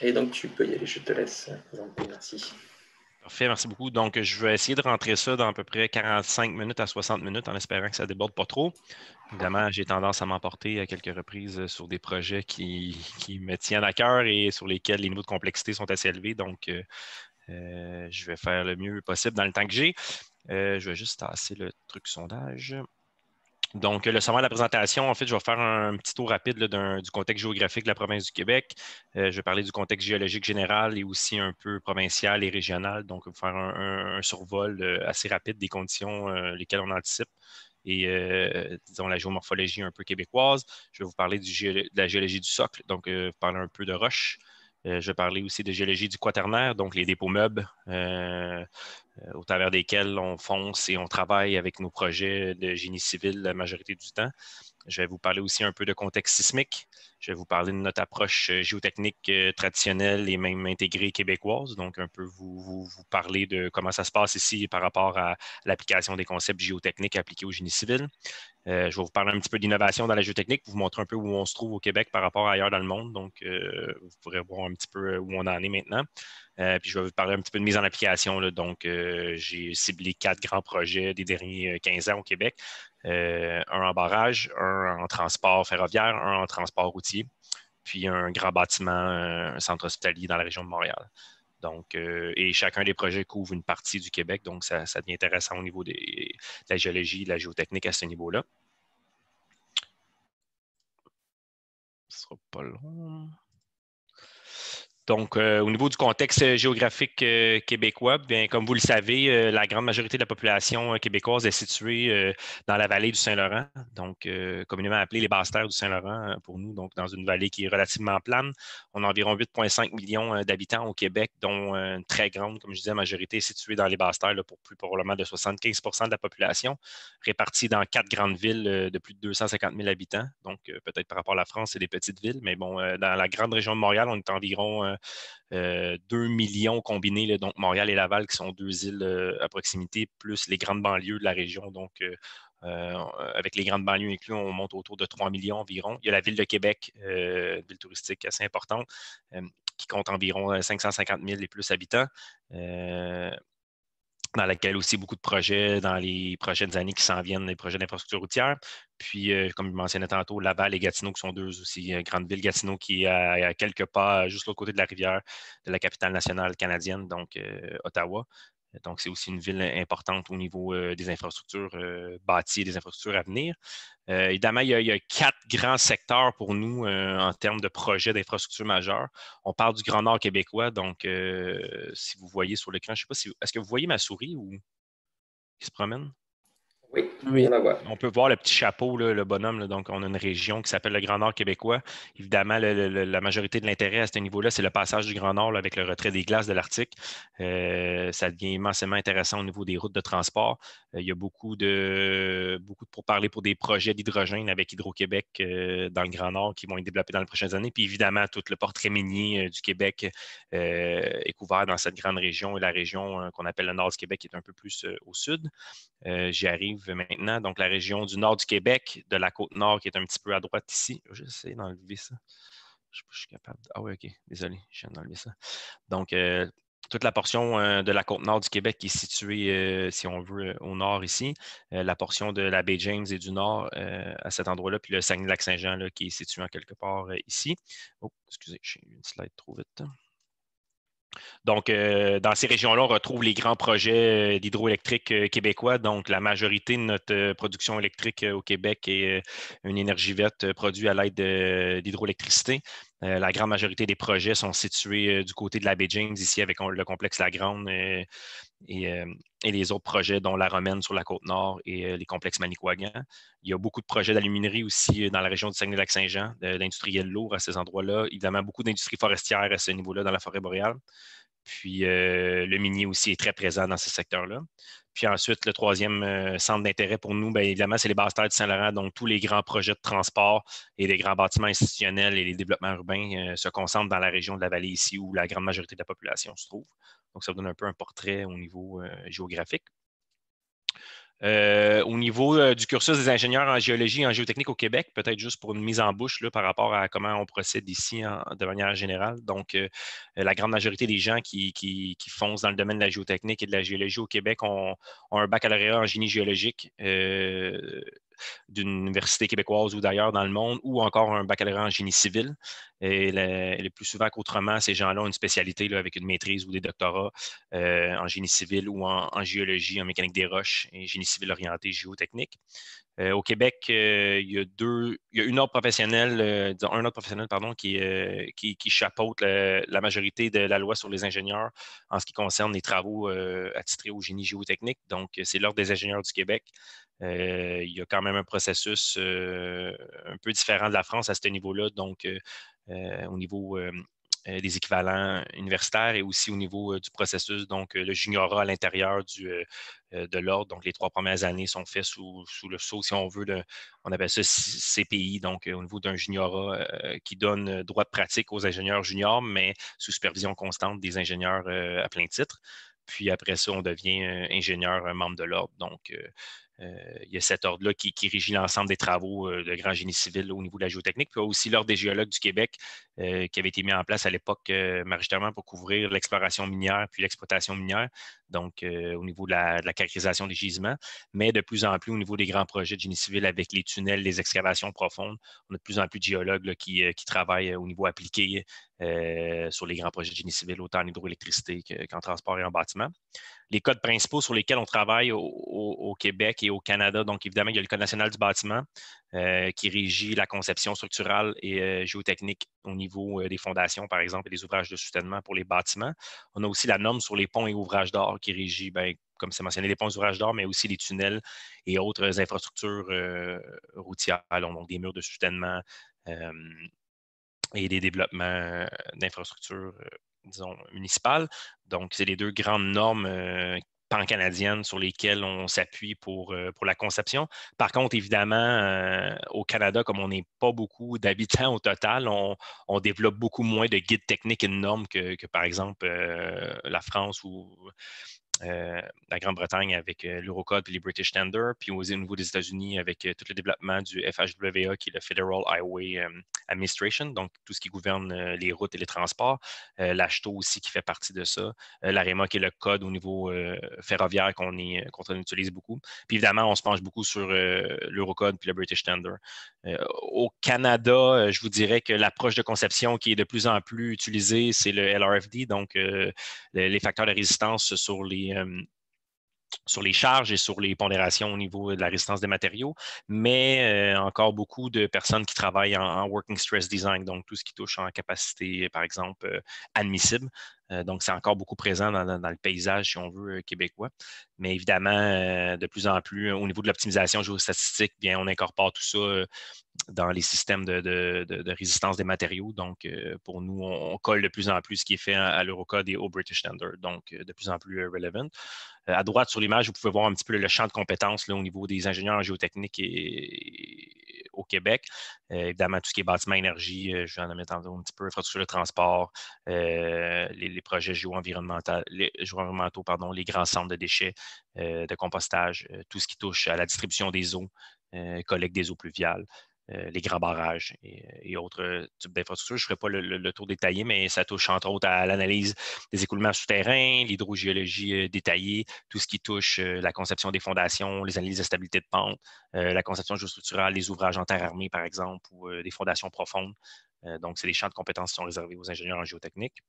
Et donc, tu peux y aller. Je te laisse euh, Merci. Parfait, merci beaucoup. Donc, je vais essayer de rentrer ça dans à peu près 45 minutes à 60 minutes en espérant que ça déborde pas trop. Évidemment, j'ai tendance à m'emporter à quelques reprises sur des projets qui, me tiennent à cœur et sur lesquels les niveaux de complexité sont assez élevés. Donc, euh, euh, je vais faire le mieux possible dans le temps que j'ai. je vais juste tasser le truc sondage. Donc, le sommet de la présentation, en fait, je vais faire un petit tour rapide du contexte géographique de la province du Québec. Euh, je vais parler du contexte géologique général et aussi un peu provincial et régional. Donc, faire un, survol euh, assez rapide des conditions euh, lesquelles on anticipe et, disons, la géomorphologie un peu québécoise. Je vais vous parler de la géologie du socle, donc parler un peu de roches. je vais parler aussi de géologie du quaternaire, donc les dépôts meubles au travers desquels on fonce et on travaille avec nos projets de génie civil la majorité du temps. Je vais vous parler aussi un peu de contexte sismique. Je vais vous parler de notre approche euh, géotechnique euh, traditionnelle et même intégrée québécoise. Donc, un peu vous, parler de comment ça se passe ici par rapport à l'application des concepts géotechniques appliqués au génie civil. Euh, je vais vous parler un petit peu d'innovation dans la géotechnique, vous montrer un peu où on se trouve au Québec par rapport à ailleurs dans le monde. Donc, vous pourrez voir un petit peu où on en est maintenant. puis, je vais vous parler un petit peu de mise en application. Donc, j'ai ciblé quatre grands projets des derniers 15 ans au Québec. Euh, un en barrage, un en transport ferroviaire, un en transport routier, puis un grand bâtiment, euh, un centre hospitalier dans la région de Montréal. Donc, euh, et chacun des projets couvre une partie du Québec, donc ça, devient intéressant au niveau de la géologie, de la géotechnique à ce niveau-là. Ce sera pas long. Donc, euh, au niveau du contexte euh, géographique euh, québécois, bien, comme vous le savez, la grande majorité de la population québécoise est située dans la vallée du Saint-Laurent, donc communément appelée les basses-terres du Saint-Laurent pour nous, donc dans une vallée qui est relativement plane. On a environ 8,5 millions d'habitants au Québec, dont une très grande, comme je disais, majorité est située dans les basses-terres pour plus probablement de 75 de la population, répartie dans quatre grandes villes de plus de 250 000 habitants. Donc, peut-être par rapport à la France, c'est des petites villes, mais bon, dans la grande région de Montréal, on est environ 2 euh, euh, millions combinés, donc Montréal et Laval, qui sont deux îles euh, à proximité, plus les grandes banlieues de la région. Donc, avec les grandes banlieues incluses, on monte autour de 3 millions environ. Il y a la ville de Québec, ville touristique assez importante, qui compte environ 550 000 et plus habitants, dans laquelle aussi beaucoup de projets dans les prochaines années qui s'en viennent, les projets d'infrastructure routière. Puis, euh, comme je mentionnais tantôt, Laval et Gatineau, qui sont deux aussi euh, grande ville Gatineau qui est à, quelques pas, euh, juste l'autre côté de la rivière de la capitale nationale canadienne, donc Ottawa. Donc, c'est aussi une ville importante au niveau des infrastructures bâties et des infrastructures à venir. évidemment, il y, a, il a, quatre grands secteurs pour nous en termes de projets d'infrastructures majeures. On parle du Grand Nord québécois, donc si vous voyez sur l'écran, je ne sais pas si. Est-ce que vous voyez ma souris ou qui se promène? On, peut voir le petit chapeau, le bonhomme. donc, on a une région qui s'appelle le Grand Nord québécois. Évidemment, la majorité de l'intérêt à ce niveau-là, c'est le passage du Grand Nord avec le retrait des glaces de l'Arctique. Euh, ça devient immensément intéressant au niveau des routes de transport. Euh, il y a beaucoup de, beaucoup pourparlers pour des projets d'hydrogène avec Hydro-Québec euh, dans le Grand Nord qui vont être développés dans les prochaines années. Puis évidemment, tout le portrait minier du Québec est couvert dans cette grande région et la région qu'on appelle le Nord du Québec est un peu plus au sud. J'y arrive maintenant, donc la région du nord du Québec, de la côte nord qui est un petit peu à droite ici. Je essayer d'enlever ça. Je, je suis capable. Ah oui, OK. Désolé, je viens d'enlever ça. Donc, euh, toute la portion euh, de la côte nord du Québec qui est située, euh, si on veut, au nord ici, la portion de la baie James et du nord à cet endroit-là, puis le Saguenay-Lac-Saint-Jean qui est situé en quelque part ici. Oh, excusez, j'ai une slide trop vite. Donc, euh, dans ces régions-là, on retrouve les grands projets euh, d'hydroélectrique euh, québécois. Donc, la majorité de notre production électrique au Québec est une énergie verte produite à l'aide d'hydroélectricité. la grande majorité des projets sont situés du côté de la Beijing, ici avec le complexe La Grande euh, et, les autres projets, dont la Romaine sur la Côte-Nord et euh, les complexes Manicouagan. Il y a beaucoup de projets d'aluminerie aussi euh, dans la région du Saguenay-Lac-Saint-Jean, l'industriel lourd à ces endroits-là. Évidemment, beaucoup d'industries forestières à ce niveau-là dans la forêt boréale. Puis le minier aussi est très présent dans ce secteur-là. Puis ensuite, le troisième centre d'intérêt pour nous, bien évidemment, c'est les basses terres de Saint-Laurent, donc tous les grands projets de transport et les grands bâtiments institutionnels et les développements urbains se concentrent dans la région de la vallée ici où la grande majorité de la population se trouve. Donc, ça vous donne un peu un portrait au niveau euh, géographique. Euh, au niveau euh, du cursus des ingénieurs en géologie et en géotechnique au Québec, peut-être juste pour une mise en bouche là, par rapport à comment on procède ici de manière générale. Donc, la grande majorité des gens qui, qui, foncent dans le domaine de la géotechnique et de la géologie au Québec ont, ont un baccalauréat en génie géologique d'une université québécoise ou d'ailleurs dans le monde, ou encore un baccalauréat en génie civil. Et le, plus souvent qu'autrement, ces gens-là ont une spécialité avec une maîtrise ou des doctorats euh, en génie civil ou en, en, géologie, en mécanique des roches et génie civil orienté géotechnique. Euh, au Québec, euh, il y a deux, une euh, un ordre professionnel pardon, qui, chapeaute la, la, majorité de la loi sur les ingénieurs en ce qui concerne les travaux attitrés au génie géotechnique. Donc, c'est l'ordre des ingénieurs du Québec. il y a quand même un processus un peu différent de la France à ce niveau-là. Donc, au niveau euh, des équivalents universitaires et aussi au niveau euh, du processus, donc euh, le juniorat à l'intérieur du, de l'ordre. Donc, les trois premières années sont faites sous, le sceau, si on veut, on appelle ça CPI, donc au niveau d'un juniorat qui donne droit de pratique aux ingénieurs juniors, mais sous supervision constante des ingénieurs à plein titre. Puis après ça, on devient ingénieur, membre de l'ordre. Donc, euh, il y a cet ordre-là qui, régit l'ensemble des travaux euh, de grand génie civil au niveau de la géotechnique. Puis aussi l'Ordre des géologues du Québec euh, qui avait été mis en place à l'époque majoritairement pour couvrir l'exploration minière puis l'exploitation minière, donc au niveau de la, caractérisation des gisements. Mais de plus en plus au niveau des grands projets de génie civil avec les tunnels, les excavations profondes, on a de plus en plus de géologues qui, travaillent au niveau appliqué euh, sur les grands projets de génie civil, autant en hydroélectricité qu'en transport et en bâtiment. Les codes principaux sur lesquels on travaille au, Québec et au Canada, donc évidemment, il y a le Code national du bâtiment euh, qui régit la conception structurale et euh, géotechnique au niveau des fondations, par exemple, et des ouvrages de soutènement pour les bâtiments. On a aussi la norme sur les ponts et ouvrages d'or qui régit, ben, comme c'est mentionné, les ponts et ouvrages d'or, mais aussi les tunnels et autres infrastructures routières, donc des murs de soutènement et des développements euh, d'infrastructures, euh, disons, municipales. Donc, c'est les deux grandes normes euh, pan-canadiennes sur lesquelles on s'appuie pour, pour la conception. Par contre, évidemment, au Canada, comme on n'est pas beaucoup d'habitants au total, on, développe beaucoup moins de guides techniques et de normes que, par exemple, la France ou euh, la Grande-Bretagne avec euh, l'Eurocode et les British Tender, puis au niveau des États-Unis avec euh, tout le développement du FHWA, qui est le Federal Highway Administration, donc tout ce qui gouverne les routes et les transports, l'ACHTO aussi qui fait partie de ça, l'AREMA qui est le code au niveau ferroviaire qu'on utilise beaucoup. Puis évidemment, on se penche beaucoup sur l'Eurocode puis le British Tender. au Canada, je vous dirais que l'approche de conception qui est de plus en plus utilisée, c'est le LRFD, donc les facteurs de résistance sur les um, sur les charges et sur les pondérations au niveau de la résistance des matériaux, mais euh, encore beaucoup de personnes qui travaillent en, working stress design, donc tout ce qui touche en capacité, par exemple, euh, admissible. Euh, donc, c'est encore beaucoup présent dans, le paysage, si on veut, québécois. Mais évidemment, de plus en plus, au niveau de l'optimisation géostatistique, bien, on incorpore tout ça dans les systèmes de, résistance des matériaux. Donc, pour nous, on, colle de plus en plus ce qui est fait à, à l'Eurocode et au British Standard, donc de plus en plus relevant à droite sur l'image, vous pouvez voir un petit peu le champ de compétences au niveau des ingénieurs en géotechnique au Québec. Euh, évidemment, tout ce qui est bâtiment énergie, euh, je vais en mettre un petit peu, infrastructure de transport, euh, les, projets géo-environnementaux, les grands centres de déchets, de compostage, tout ce qui touche à la distribution des eaux, collecte des eaux pluviales. Euh, les grands barrages et, euh, autres euh, types d'infrastructures. Je ne ferai pas le, tour détaillé, mais ça touche entre autres à l'analyse des écoulements souterrains, l'hydrogéologie détaillée, tout ce qui touche la conception des fondations, les analyses de stabilité de pente, la conception géostructurale les ouvrages en terre armée, par exemple, ou des fondations profondes. donc, c'est les champs de compétences qui sont réservés aux ingénieurs en géotechnique.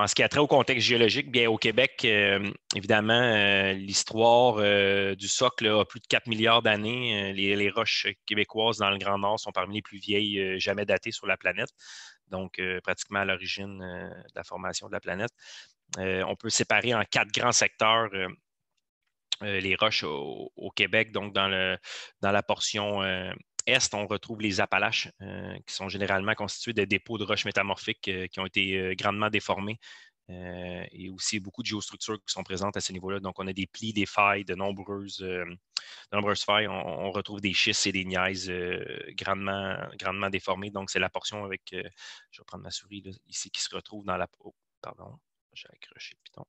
En ce qui a trait au contexte géologique, bien au Québec, euh, évidemment, euh, l'histoire euh, du socle a plus de 4 milliards d'années. Les, roches québécoises dans le Grand Nord sont parmi les plus vieilles jamais datées sur la planète, donc pratiquement à l'origine de la formation de la planète. on peut séparer en quatre grands secteurs. les roches au, Québec, donc dans la portion est, on retrouve les Appalaches, euh, qui sont généralement constitués de dépôts de roches métamorphiques euh, qui ont été euh, grandement déformés. et aussi beaucoup de géostructures qui sont présentes à ce niveau-là. Donc, on a des plis, des failles, de nombreuses, nombreuses failles. On, retrouve des schistes et des niaises grandement, grandement déformées. Donc, c'est la portion avec, je vais prendre ma souris ici, qui se retrouve dans la... Oh, pardon, j'ai accroché le piton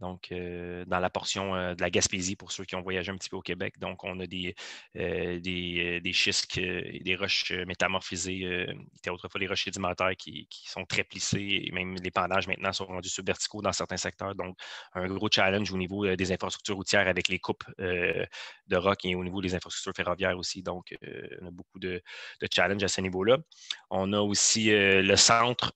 donc euh, dans la portion euh, de la Gaspésie pour ceux qui ont voyagé un petit peu au Québec. Donc, on a des, euh, des, euh, des, schistes, des roches métamorphisées, étaient autrefois les roches sédimentaires qui, sont très plissées et même les pendages maintenant sont rendus subverticaux dans certains secteurs. Donc, un gros challenge au niveau des infrastructures routières avec les coupes de rocs et au niveau des infrastructures ferroviaires aussi. Donc, on a beaucoup de challenges à ce niveau-là. On a aussi le centre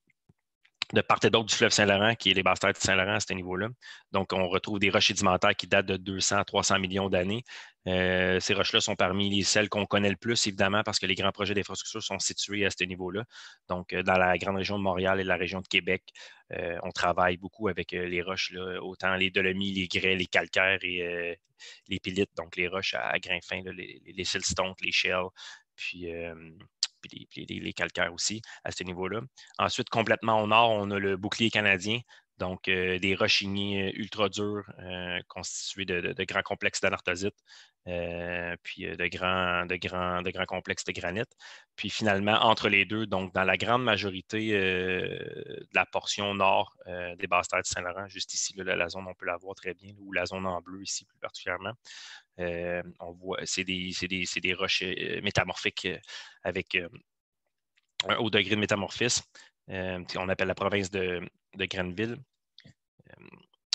de part et d'autre du fleuve Saint-Laurent, qui est les basses de Saint-Laurent à ce niveau-là. Donc, on retrouve des roches sédimentaires qui datent de 200 à 300 millions d'années. Euh, ces roches-là sont parmi les, celles qu'on connaît le plus, évidemment, parce que les grands projets d'infrastructure sont situés à ce niveau-là. Donc, euh, dans la grande région de Montréal et la région de Québec, euh, on travaille beaucoup avec les roches, là, autant les dolomies, les grès, les calcaires et les pilites, donc les roches à, grain fin, fins, les, les silstones, les shells, puis puis les, calcaires aussi à ce niveau-là. Ensuite, complètement au nord, on a le bouclier canadien, donc euh, des des ignées euh, ultra dures euh, constituées de, grands complexes d'anorthosite puis de grands, de, grands, de grands complexes de granit. Puis finalement, entre les deux, donc dans la grande majorité de la portion nord des basses terres de Saint-Laurent, juste ici, la zone, on peut la voir très bien, ou la zone en bleu ici plus particulièrement, euh, on voit, c'est des, des, des, roches euh, métamorphiques euh, avec un haut degré de métamorphisme. on appelle la province de, Granville.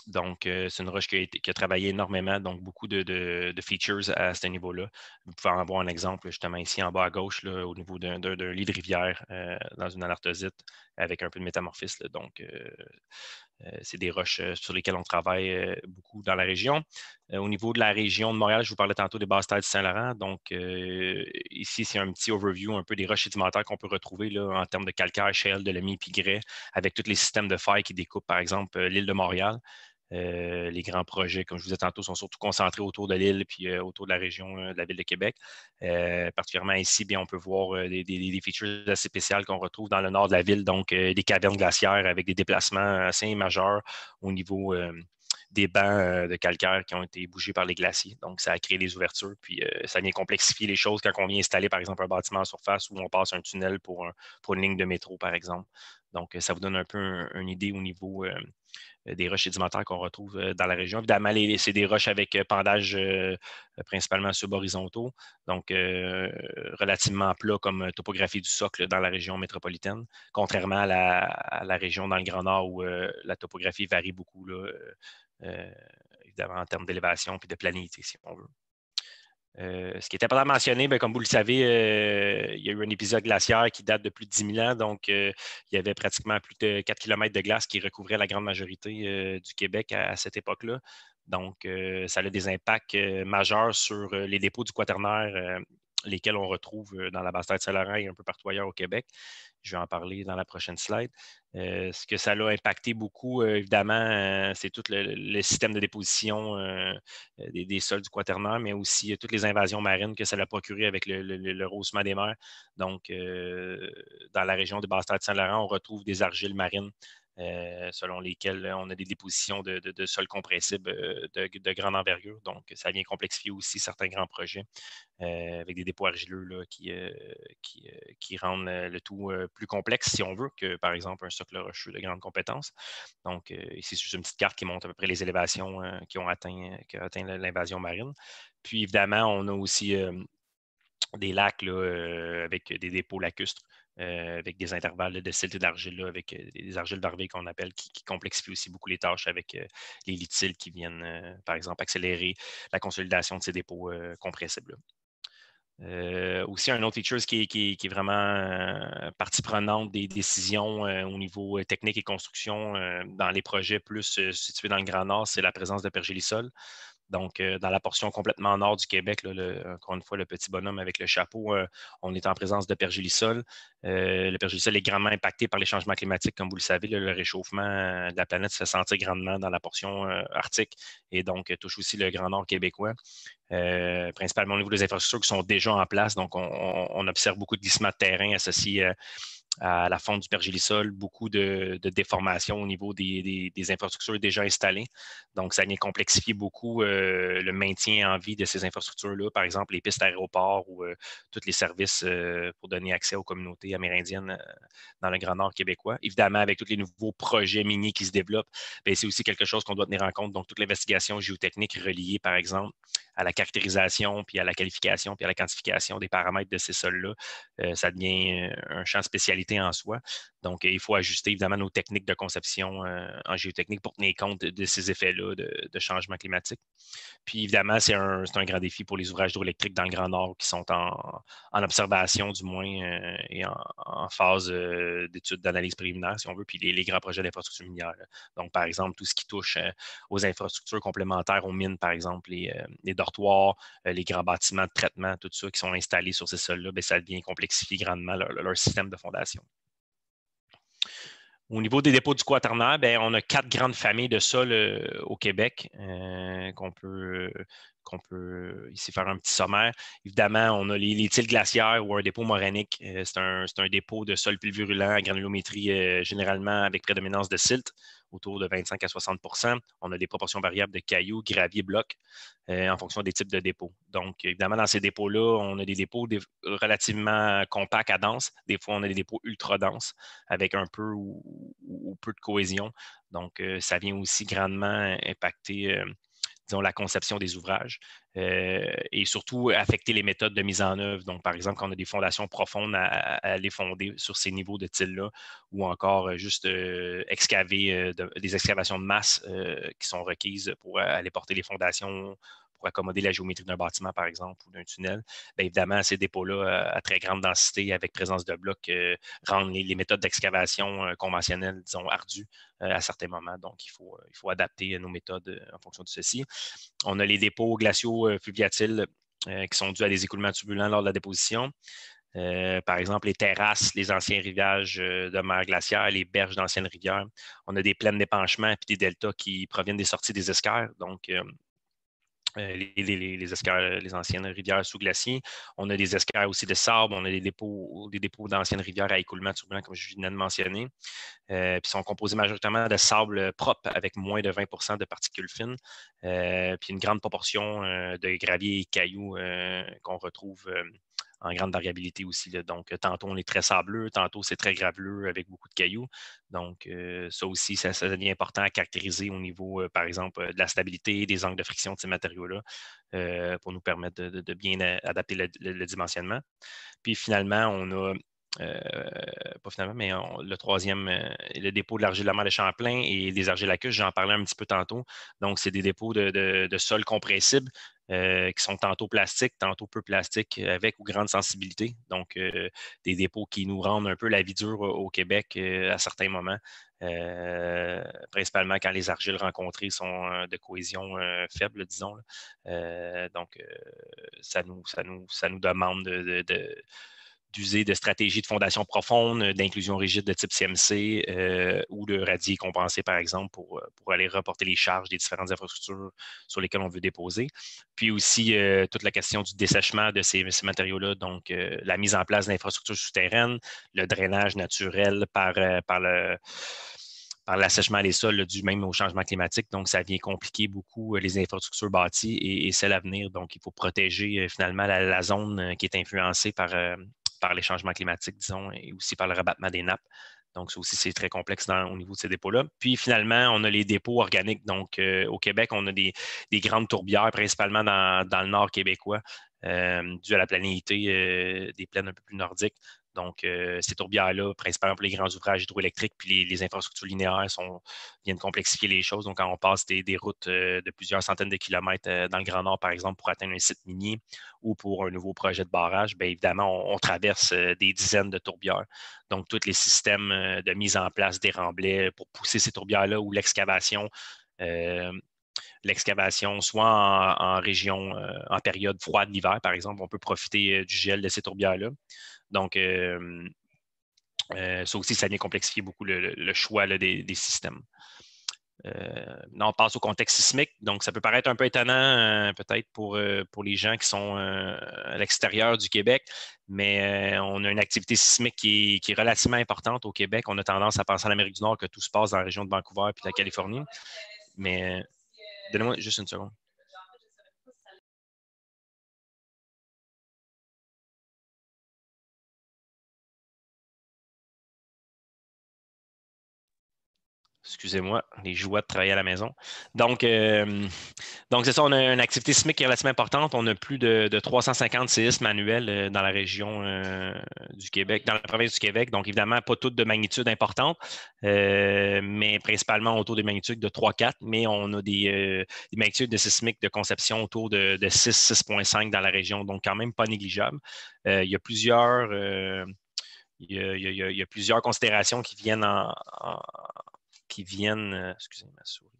Donc, c'est une roche qui a, travaillé énormément, donc beaucoup de, features à ce niveau-là. Vous pouvez en voir un exemple justement ici en bas à gauche, au niveau d'un lit de rivière dans une anorthosite avec un peu de métamorphisme. donc, euh, euh, c'est des roches euh, sur lesquelles on travaille beaucoup dans la région. au niveau de la région de Montréal, je vous parlais tantôt des basses terres de Saint-Laurent. Donc, ici, c'est un petit overview un peu des roches sédimentaires qu'on peut retrouver là, en termes de calcaire, shale, de l'ami, puis grès, avec tous les systèmes de failles qui découpent, par exemple, l'île de Montréal. Euh, les grands projets, comme je vous disais tantôt, sont surtout concentrés autour de l'île puis euh, autour de la région euh, de la ville de Québec. particulièrement ici, bien, on peut voir des, features assez spéciales qu'on retrouve dans le nord de la ville, donc des cavernes glaciaires avec des déplacements assez majeurs au niveau des bancs de calcaire qui ont été bougés par les glaciers. Donc, ça a créé des ouvertures, puis ça vient complexifier les choses quand on vient installer, par exemple, un bâtiment en surface ou on passe un tunnel pour, une ligne de métro, par exemple. Donc, ça vous donne un peu une idée au niveau euh, des roches sédimentaires qu'on retrouve euh, dans la région. Évidemment, c'est des roches avec euh, pendage principalement subhorizontaux, donc relativement plat comme topographie du socle dans la région métropolitaine, contrairement à la, région dans le Grand Nord où la topographie varie beaucoup, évidemment, en termes d'élévation et de planéité, si on veut. Euh, ce qui est pas à mentionner, ben, comme vous le savez, euh, il y a eu un épisode glaciaire qui date de plus de 10 000 ans, donc euh, il y avait pratiquement plus de 4 km de glace qui recouvrait la grande majorité du Québec à, à cette époque-là. Donc, ça a des impacts majeurs sur les dépôts du quaternaire lesquels on retrouve euh, dans la basse de Saint-Laurent et un peu partout ailleurs au Québec. Je vais en parler dans la prochaine slide. Euh, ce que ça l'a impacté beaucoup, euh, évidemment, c'est tout le, système de déposition des, sols du quaternaire, mais aussi toutes les invasions marines que ça a procuré avec le, le, des mers. Donc, dans la région de basse de Saint-Laurent, on retrouve des argiles marines euh, selon lesquels on a des dépositions de, sols compressibles sol compressible euh, de, grande envergure. Donc, ça vient complexifier aussi certains grands projets euh, avec des dépôts argileux qui, qui, rendent le tout plus complexe, si on veut, que par exemple un socle rocheux de grande compétence. Donc, ici, c'est juste une petite carte qui montre à peu près les élévations qui ont atteint, qui atteint l'invasion marine. Puis, évidemment, on a aussi des lacs avec des dépôts lacustres euh, avec des intervalles de silt et d'argile, avec euh, des argiles barbées qu'on appelle, qui, complexifie aussi beaucoup les tâches avec euh, les litiles qui viennent, par exemple, accélérer la consolidation de ces dépôts compressibles. aussi, un autre feature qui, qui est vraiment partie prenante des décisions au niveau technique et construction dans les projets plus situés dans le Grand Nord, c'est la présence de pergélisol. Donc, euh, dans la portion complètement nord du Québec, encore une fois, le petit bonhomme avec le chapeau, euh, on est en présence de pergélisol. Euh, le pergélisol est grandement impacté par les changements climatiques, comme vous le savez. le réchauffement de la planète se fait sentir grandement dans la portion arctique et donc touche aussi le grand nord québécois. principalement au niveau des infrastructures qui sont déjà en place. Donc, on, observe beaucoup de glissements de terrain associés à la fonte du pergélisol, beaucoup de, déformations au niveau des, infrastructures déjà installées. Donc, ça vient complexifier beaucoup euh, le maintien en vie de ces infrastructures-là, par exemple les pistes aéroports ou toutes euh, tous les services euh, pour donner accès aux communautés amérindiennes dans le Grand Nord québécois. Évidemment, avec tous les nouveaux projets miniers qui se développent, ben, c'est aussi quelque chose qu'on doit tenir en compte. Donc, toute l'investigation géotechnique reliée, par exemple, à la caractérisation, puis à la qualification, puis à la quantification des paramètres de ces sols-là. Euh, ça devient euh, un champ spécialité en soi. Donc, il faut ajuster évidemment nos techniques de conception euh, en géotechnique pour tenir compte de, ces effets-là de, changement climatique. Puis, évidemment, c'est un, grand défi pour les ouvrages hydroélectriques dans le Grand Nord qui sont en, observation, du moins, euh, et en, phase euh, d'étude d'analyse préliminaire, si on veut, puis les, grands projets d'infrastructures minières. Donc, par exemple, tout ce qui touche aux infrastructures complémentaires aux mines, par exemple, les, dortoirs, les grands bâtiments de traitement, tout ça qui sont installés sur ces sols-là, ben, ça devient complexifier grandement leur système de fondation. Au niveau des dépôts du quaternaire, ben, on a quatre grandes familles de sols au Québec euh, qu'on peut, qu'on peut ici faire un petit sommaire. Évidemment, on a les, les glaciaires ou un dépôt moranique. Euh, c'est, un, dépôt de sol pulvérulent à granulométrie euh, généralement avec prédominance de silt autour de 25 à 60 On a des proportions variables de cailloux, gravier, blocs euh, en fonction des types de dépôts. Donc, évidemment, dans ces dépôts-là, on a des dépôts relativement compacts à denses. Des fois, on a des dépôts ultra denses avec un peu ou, peu de cohésion. Donc, euh, ça vient aussi grandement impacter euh, disons, la conception des ouvrages euh, et surtout affecter les méthodes de mise en œuvre. Donc, par exemple, quand on a des fondations profondes, à, les fonder sur ces niveaux de tils là ou encore euh, juste euh, excaver des excavations de masse qui sont requises pour aller porter les fondations pour accommoder la géométrie d'un bâtiment, par exemple, ou d'un tunnel, bien évidemment, ces dépôts-là euh, à très grande densité, avec présence de blocs, euh, rendent les, méthodes d'excavation euh, conventionnelles, disons, ardues à certains moments. Donc, il faut, il faut adapter nos méthodes en fonction de ceci. On a les dépôts glaciaux fluviatiles qui sont dus à des écoulements turbulents lors de la déposition. par exemple, les terrasses, les anciens rivages de mer glaciaire, les berges d'anciennes rivières. On a des plaines d'épanchement et des deltas qui proviennent des sorties des escarres. Donc, euh, les, les, anciennes rivières sous glaciers. On a des escarres aussi de sable, on a des dépôts, des dépôts d'anciennes rivières à écoulement turbulent, comme je viens de mentionner. Euh, puis sont composés majoritairement de sable propre avec moins de 20 de particules fines, euh, puis une grande proportion euh, de graviers et cailloux qu'on retrouve en grande variabilité aussi. Donc, euh, tantôt on est très sableux, tantôt c'est très graveleux avec beaucoup de cailloux. Donc, euh, ça aussi, ça, devient important à caractériser au niveau, euh, par exemple, de la stabilité, des angles de friction de ces matériaux-là pour nous permettre de, bien adapter le, dimensionnement. Puis finalement, on a. pas finalement, mais le troisième, le dépôt de l'argile de Champlain et des argiles à j'en parlais un petit peu tantôt. Donc, c'est des dépôts de, de sol compressible. Euh, qui sont tantôt plastiques, tantôt peu plastiques, euh, avec ou grande sensibilité. Donc, euh, des dépôts qui nous rendent un peu la vie dure au Québec à certains moments, principalement quand les argiles rencontrées sont de cohésion faible, disons. donc, ça, nous, ça, nous, ça nous demande de d'user de stratégies de fondation profonde, euh, d'inclusion rigide de type CMC euh, ou de radier compensé, par exemple, euh, pour, aller reporter les charges des différentes infrastructures sur lesquelles on veut déposer. Puis aussi toute la question du dessèchement de ces, matériaux-là, donc la mise en place d'infrastructures souterraines, le drainage naturel par, par le par l'assèchement des sols du même au changement climatique. Donc, ça vient compliquer beaucoup les infrastructures bâties et, c'est l'avenir. Donc, il faut protéger finalement la, zone qui est influencée par, par les changements climatiques, disons, et aussi par le rabattement des nappes. Donc, ça aussi, c'est très complexe dans, au niveau de ces dépôts-là. Puis, finalement, on a les dépôts organiques. Donc, euh, au Québec, on a des, grandes tourbières, principalement dans, le nord québécois, euh, dû à la planéité euh, des plaines un peu plus nordiques. Donc, euh, ces tourbières-là, principalement pour les grands ouvrages hydroélectriques, puis les, infrastructures linéaires sont, viennent complexifier les choses. Donc, quand on passe des, routes euh, de plusieurs centaines de kilomètres euh, dans le Grand Nord, par exemple, pour atteindre un site minier ou pour un nouveau projet de barrage, bien évidemment, on, on traverse des dizaines de tourbières. Donc, tous les systèmes de mise en place des remblais pour pousser ces tourbières-là ou l'excavation l'excavation, soit en, région, euh, en période froide d'hiver, par exemple, on peut profiter euh, du gel de ces tourbières-là. Donc, euh, ça aussi, ça vient complexifier beaucoup le, choix des, systèmes. on passe au contexte sismique, donc ça peut paraître un peu étonnant peut-être pour, pour les gens qui sont à l'extérieur du Québec, mais on a une activité sismique qui est, relativement importante au Québec. On a tendance à penser en Amérique du Nord que tout se passe dans la région de Vancouver puis de la Californie, mais Donnez-moi juste une seconde. Excusez-moi, les joies de travailler à la maison. Donc, euh, donc c'est ça, on a une activité sismique qui est relativement importante. On a plus de, 350 séismes annuels euh, dans la région euh, du Québec, dans la province du Québec. Donc, évidemment, pas toutes de magnitude importante, mais principalement autour des magnitudes de 3-4, mais on a des, magnitudes de sismique de conception autour de, 6, 6.5 dans la région, donc quand même pas négligeable. il y a plusieurs. Il plusieurs considérations qui viennent en, qui viennent. Euh, excusez ma souris.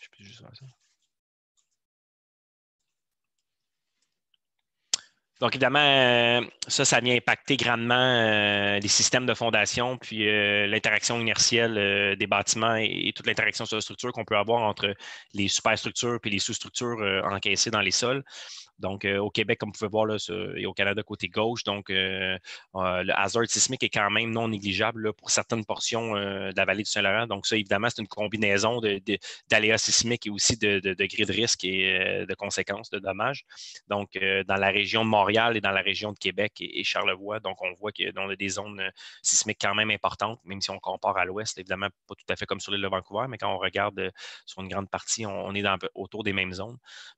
Je peux juste faire ça. Donc, évidemment, euh, ça, ça vient impacter grandement euh, les systèmes de fondation, puis euh, l'interaction inertielle des bâtiments et, toute l'interaction sur la structure qu'on peut avoir entre les superstructures puis les sous-structures encaissées dans les sols. Donc, au Québec, comme vous pouvez voir, là, et au Canada côté gauche, donc le hazard sismique est quand même non négligeable pour certaines portions de la vallée du Saint-Laurent. Donc, ça, évidemment, c'est une combinaison d'aléas sismiques et aussi de, de, de, grilles de risque et de conséquences, de dommages. Donc, dans la région de Montréal, et dans la région de Québec et, Charlevoix. Donc, on voit qu'on a des zones euh, sismiques quand même importantes, même si on compare à l'ouest, évidemment, pas tout à fait comme sur l'île de Vancouver, mais quand on regarde euh, sur une grande partie, on, est autour des mêmes zones.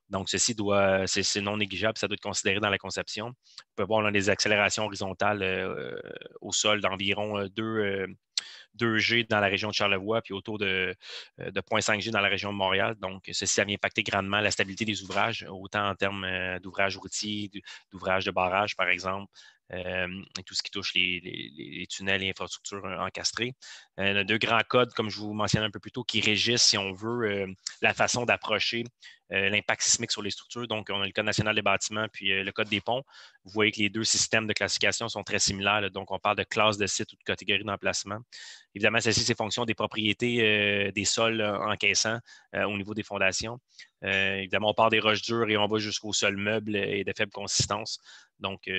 Donc, ceci doit, c'est non négligeable, ça doit être considéré dans la conception. On peut voir des accélérations horizontales euh, au sol d'environ 2 2G dans la région de Charlevoix, puis autour de, euh, de 0.5G dans la région de Montréal. Donc, ceci a impacté grandement la stabilité des ouvrages, autant en termes euh, d'ouvrages routiers, d'ouvrages de barrages, par exemple, euh, et tout ce qui touche les, les tunnels et infrastructures encastrées. il a deux grands codes, comme je vous mentionnais un peu plus tôt, qui régissent, si on veut, la façon d'approcher euh, l'impact sismique sur les structures. Donc, on a le Code national des bâtiments puis euh, le Code des ponts. Vous voyez que les deux systèmes de classification sont très similaires. donc, on parle de classe de site ou de catégorie d'emplacement. Évidemment, celle-ci, c'est fonction des propriétés euh, des sols encaissants au niveau des fondations. évidemment, on part des roches dures et on va jusqu'au sol meuble et de faible consistance. Donc,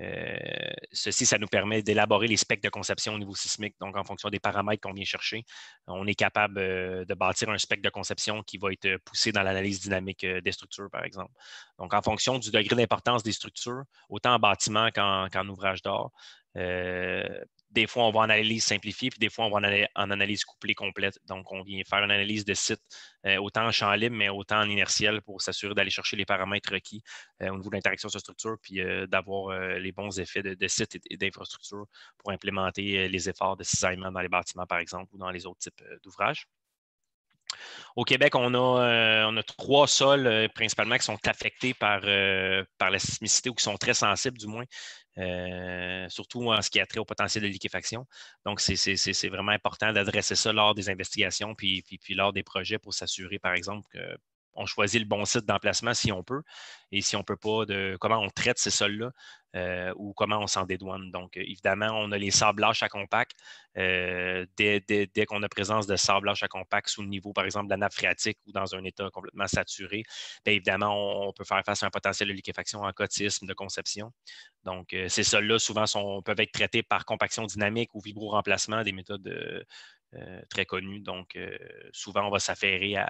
euh, ceci, ça nous permet d'élaborer les specs de conception au niveau sismique. Donc, en fonction des paramètres qu'on vient chercher, on est capable euh, de bâtir un spec de conception qui va être poussé dans l'analyse dynamique euh, des structures, par exemple. Donc, en fonction du degré d'importance des structures, autant en bâtiment qu'en ouvrage d'or, des fois, on va en analyse simplifiée, puis des fois, on va en analyse couplée complète. Donc, on vient faire une analyse de site, euh, autant en champ libre, mais autant en inertiel pour s'assurer d'aller chercher les paramètres requis euh, au niveau de l'interaction sur structure, puis euh, d'avoir les bons effets de, de site et d'infrastructure pour implémenter les efforts de cisaillement dans les bâtiments, par exemple, ou dans les autres types d'ouvrages. Au Québec, on a, euh, on a trois sols euh, principalement qui sont affectés par, euh, par la sismicité ou qui sont très sensibles, du moins, surtout en ce qui a trait au potentiel de liquéfaction. Donc, c'est vraiment important d'adresser ça lors des investigations puis, puis, puis, lors des projets pour s'assurer, par exemple, que on choisit le bon site d'emplacement si on peut, et si on ne peut pas, de comment on traite ces sols-là euh, ou comment on s'en dédouane. Donc, euh, évidemment, on a les sables sables-lâches à compact. Euh, dès, qu'on a présence de sable-lâches à compact sous le niveau, par exemple, de la nappe phréatique ou dans un état complètement saturé, bien évidemment, on, peut faire face à un potentiel de liquéfaction en cotisme, de conception. Donc, ces sols-là, souvent, peuvent être traités par compaction dynamique ou vibro-remplacement, des méthodes euh, très connus. Donc, euh, souvent, on va s'affairer à,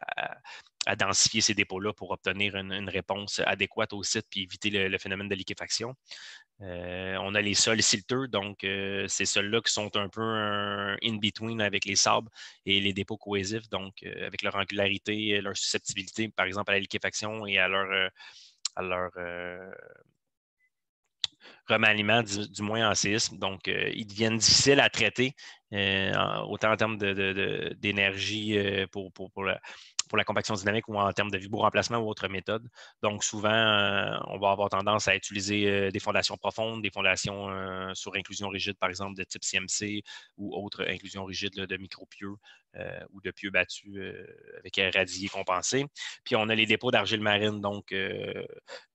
densifier ces dépôts-là pour obtenir une, réponse adéquate au site puis éviter le, phénomène de liquéfaction. Euh, on a les sols silteux, donc ces sols-là qui sont un peu in-between avec les sables et les dépôts cohésifs, donc avec leur angularité, leur susceptibilité, par exemple, à la liquéfaction et à leur remaniement, du, moins en séisme. Donc, euh, ils deviennent difficiles à traiter, euh, autant en termes d'énergie de, euh, pour, pour, la, compaction dynamique ou en termes de vibro-remplacement ou autre méthode. Donc, souvent, on va avoir tendance à utiliser des fondations profondes, des fondations sur inclusion rigide, par exemple, de type CMC ou autres inclusion rigide de de pieux ou de pieux battus avec un radier compensé. Puis, on a les dépôts d'argile marine, donc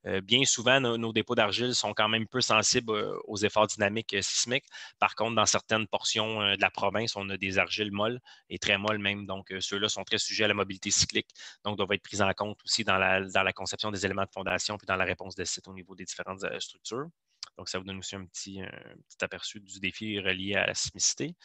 euh, bien souvent, nos dépôts d'argile sont quand même peu sensibles euh, aux efforts dynamiques euh, sismiques. Par contre, dans certaines portions de la province, on a des argiles molles et très molles même. Donc, ceux-là sont très sujets à la mobilité cyclique, donc doivent être pris en compte aussi dans la, conception des éléments de fondation puis dans la réponse des sites au niveau des différentes structures. Donc, ça vous donne aussi un petit, un petit aperçu du défi relié à la sismicité.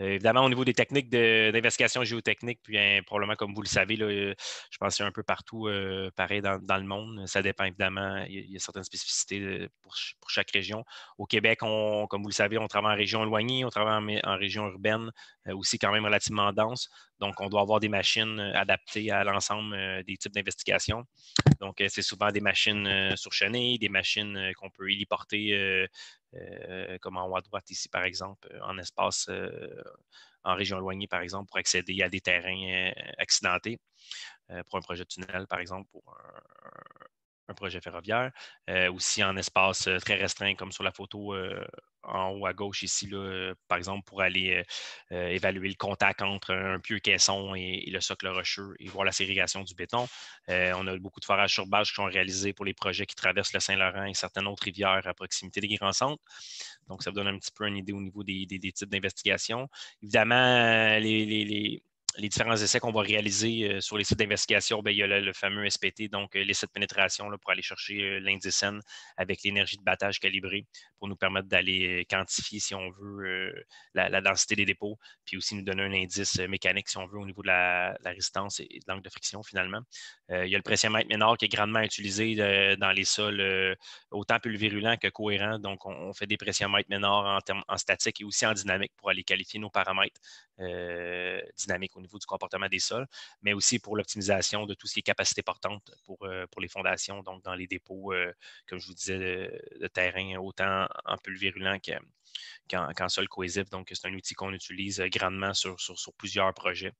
Euh, évidemment, au niveau des techniques d'investigation géotechnique, puis ben, probablement, comme vous le savez, euh, je pense a un peu partout euh, pareil dans, le monde. Ça dépend évidemment, il y, a, certaines spécificités pour, chaque région. Au Québec, comme vous le savez, on travaille en région éloignée, on travaille en, région urbaine, aussi quand même relativement dense. Donc, on doit avoir des machines adaptées à l'ensemble des types d'investigation. Donc, c'est souvent des machines surchaînées, des machines qu'on peut héliporter euh, comme en haut à droite ici, par exemple, euh, en espace, euh, en région éloignée, par exemple, pour accéder à des terrains accidentés, pour un projet de tunnel, par exemple, pour un, un projet ferroviaire. aussi euh, en espace euh, très restreint, comme sur la photo euh, en haut à gauche ici, là, par exemple, pour aller évaluer le contact entre un pieux caisson et, le socle rocheux et voir la ségrégation du béton. on a beaucoup de forages sur base qui sont réalisés pour les projets qui traversent le Saint-Laurent et certaines autres rivières à proximité des grands centres. Donc, ça vous donne un petit peu une idée au niveau des, types d'investigations. Évidemment, les les différents essais qu'on va réaliser euh, sur les sites d'investigation, ben, il y a le, fameux SPT, donc euh, l'essai de pénétration pour aller chercher euh, l'indice N avec l'énergie de battage calibrée pour nous permettre d'aller quantifier, si on veut, la, densité des dépôts, puis aussi nous donner un indice mécanique, si on veut, au niveau de la, résistance et de l'angle de friction, finalement. il y a le mètre Ménard qui est grandement utilisé dans les sols autant pulvérulents que cohérents. Donc, on, fait des pressiomètres Ménard en, en, statique et aussi en dynamique pour aller qualifier nos paramètres dynamiques niveau du comportement des sols, mais aussi pour l'optimisation de tout ce qui est capacité portante pour, euh, pour les fondations, donc dans les dépôts, euh, comme je vous disais, de, terrain, autant en pulvérulent qu'en, sol cohésif. Donc, c'est un outil qu'on utilise euh, grandement sur, sur, plusieurs projets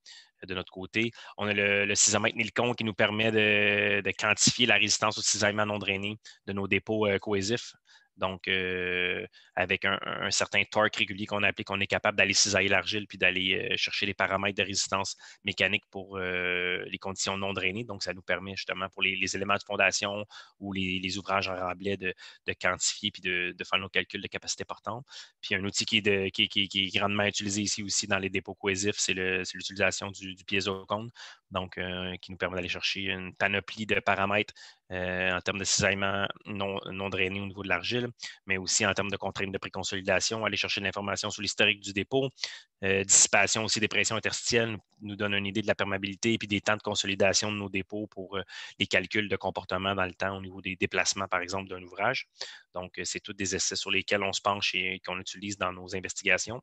de notre côté. On a le, cisaillement Nilcon qui nous permet de, quantifier la résistance au cisaillement non drainé de nos dépôts cohésifs. Donc, euh, avec un, certain torque régulier qu'on applique, on est capable d'aller cisailler l'argile puis d'aller euh, chercher les paramètres de résistance mécanique pour euh, les conditions non drainées. Donc, ça nous permet justement pour les, éléments de fondation ou les, ouvrages en remblai de, quantifier puis de, faire nos calculs de capacité portante. Puis, un outil qui est, grandement utilisé ici aussi dans les dépôts cohésifs, c'est l'utilisation du, du donc qui nous permet d'aller chercher une panoplie de paramètres euh, en termes de cisaillement non, drainé au niveau de l'argile, mais aussi en termes de contraintes de préconsolidation, aller chercher l'information sur l'historique du dépôt, euh, dissipation aussi des pressions interstitielles nous donne une idée de la perméabilité et puis des temps de consolidation de nos dépôts pour euh, les calculs de comportement dans le temps au niveau des déplacements, par exemple, d'un ouvrage. Donc, c'est tous des essais sur lesquels on se penche et qu'on utilise dans nos investigations.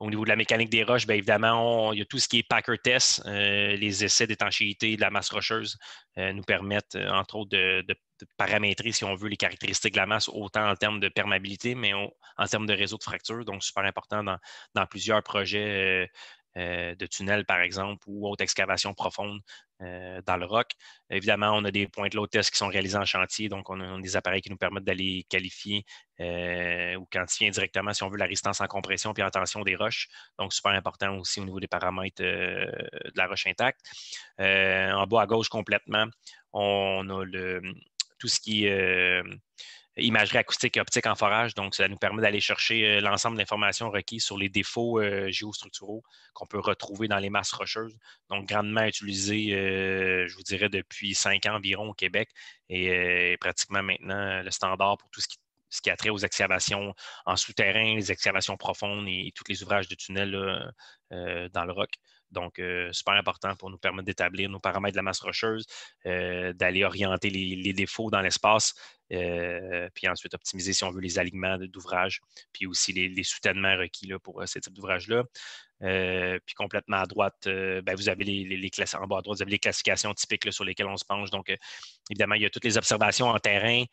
Au niveau de la mécanique des roches, bien évidemment, il y a tout ce qui est packer test, euh, les essais d'étanchéité de la masse rocheuse euh, nous permettent, euh, entre autres, de, paramétrer, si on veut, les caractéristiques de la masse, autant en termes de perméabilité, mais en termes de réseau de fractures, donc super important dans, plusieurs projets. de tunnels, par exemple, ou autres excavations profondes. Euh, dans le roc. Évidemment, on a des points de load test qui sont réalisés en chantier, donc on a, des appareils qui nous permettent d'aller qualifier euh, ou quantifier indirectement, si on veut, la résistance en compression puis en tension des roches. Donc, super important aussi au niveau des paramètres euh, de la roche intacte. en bas à gauche, complètement, on a le, tout ce qui imagerie acoustique et optique en forage. Donc, ça nous permet d'aller chercher euh, l'ensemble d'informations requises sur les défauts euh, géostructuraux qu'on peut retrouver dans les masses rocheuses. Donc, grandement utilisé, euh, je vous dirais, depuis cinq ans environ au Québec et pratiquement maintenant le standard pour tout ce qui, a trait aux excavations en souterrain, les excavations profondes et, tous les ouvrages de tunnels dans le roc. Donc, super important pour nous permettre d'établir nos paramètres de la masse rocheuse, d'aller orienter les, défauts dans l'espace euh, puis ensuite optimiser si on veut les alignements d'ouvrage, puis aussi les, les soutènements requis pour euh, ces types type là euh, puis complètement à droite, vous avez les, en bas à droite, vous les classifications typiques sur lesquelles on se penche. Donc, évidemment, il y a toutes les observations en terrain,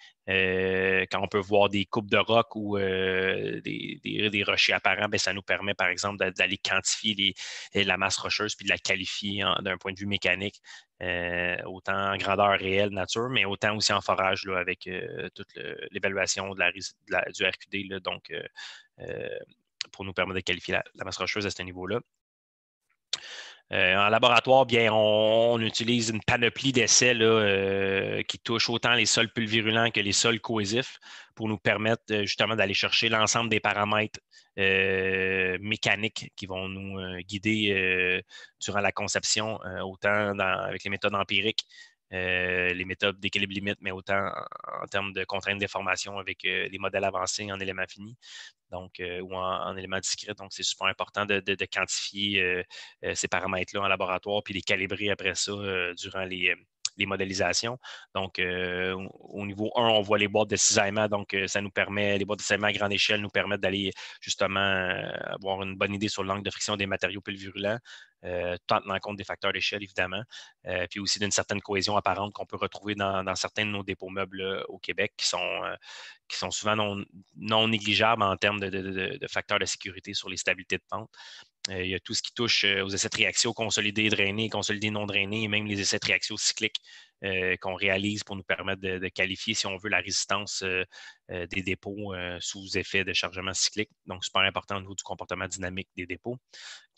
quand on peut voir des coupes de roc ou des, rochers apparents, ben, ça nous permet, par exemple, d'aller quantifier la masse rocheuse puis de la qualifier d'un point de vue mécanique euh, autant en grandeur réelle, nature, mais autant aussi en forage avec euh, toute l'évaluation de, la, du RQD, donc euh, pour nous permettre de qualifier la, la masse rocheuse à ce niveau-là. Euh, en laboratoire, on, utilise une panoplie d'essais euh, qui touchent autant les sols pulvérulents que les sols cohésifs pour nous permettre euh, justement d'aller chercher l'ensemble des paramètres mécaniques qui vont nous guider durant la conception, autant avec les méthodes empiriques euh, les méthodes d'équilibre limite, mais autant en, termes de contraintes de déformation avec euh, les modèles avancés en éléments finis donc, euh, ou en, éléments discrets. Donc, c'est super important de, quantifier ces paramètres-là en laboratoire puis les calibrer après ça durant les, modélisations. Donc, au niveau 1, on voit les boîtes de cisaillement. Donc, ça nous permet, les boîtes de cisaillement à grande échelle nous permettent d'aller justement avoir une bonne idée sur l'angle de friction des matériaux pulvérulents. Euh, tant en compte des facteurs d'échelle, évidemment, euh, puis aussi d'une certaine cohésion apparente qu'on peut retrouver dans, certains de nos dépôts meubles euh, au Québec qui sont, qui sont souvent non, négligeables en termes de, facteurs de sécurité sur les stabilités de pente. il y a tout ce qui touche aux essais de réaction consolidés, drainés, consolidés non drainés, et même les essais de réaction cycliques qu'on réalise pour nous permettre de, de, qualifier, si on veut, la résistance euh, des dépôts euh, sous effet de chargement cyclique. Donc, super important au niveau du comportement dynamique des dépôts.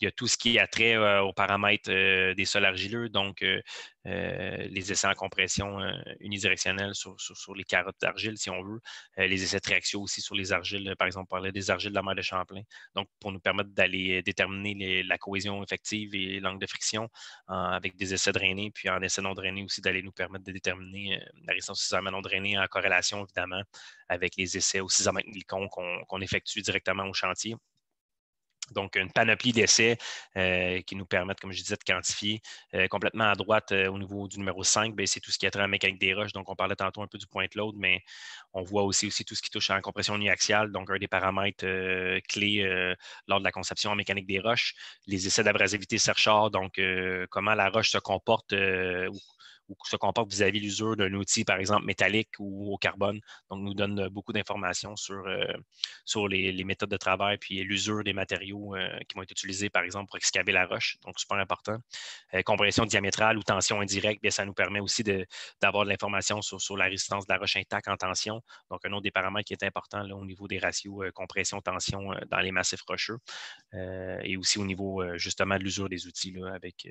Il y a tout ce qui a trait euh, aux paramètres des sols argileux, donc les essais en compression unidirectionnelle sur, les carottes d'argile, si on veut, les essais de réaction aussi sur les argiles. Par exemple, on parlait des argiles de la mer de Champlain. Donc, pour nous permettre d'aller déterminer la cohésion effective et l'angle de friction avec des essais drainés, puis en essais non drainés aussi, d'aller nous permettre de déterminer la résistance aux non drainée en corrélation, évidemment, avec les essais au cisamet glycon qu'on effectue directement au chantier. Donc, une panoplie d'essais euh, qui nous permettent, comme je disais, de quantifier. Euh, complètement à droite, euh, au niveau du numéro 5, c'est tout ce qui est trait à la mécanique des roches. Donc, on parlait tantôt un peu du point de l'autre, mais on voit aussi, aussi tout ce qui touche à la compression uniaxiale, donc un des paramètres clés lors de la conception en mécanique des roches. Les essais d'abrasivité serchard, donc comment la roche se comporte ou ou se comporte vis-à-vis l'usure d'un outil, par exemple métallique ou au carbone. Donc, nous donne euh, beaucoup d'informations sur, euh, sur les, méthodes de travail puis l'usure des matériaux euh, qui vont être utilisés, par exemple, pour excaver la roche. Donc, super important. compression diamétrale ou tension indirecte, bien, ça nous permet aussi d'avoir de, l'information sur, la résistance de la roche intacte en tension. Donc, un autre des qui est important là, au niveau des ratios compression-tension dans les massifs rocheux et aussi au niveau, justement, de l'usure des outils là, avec,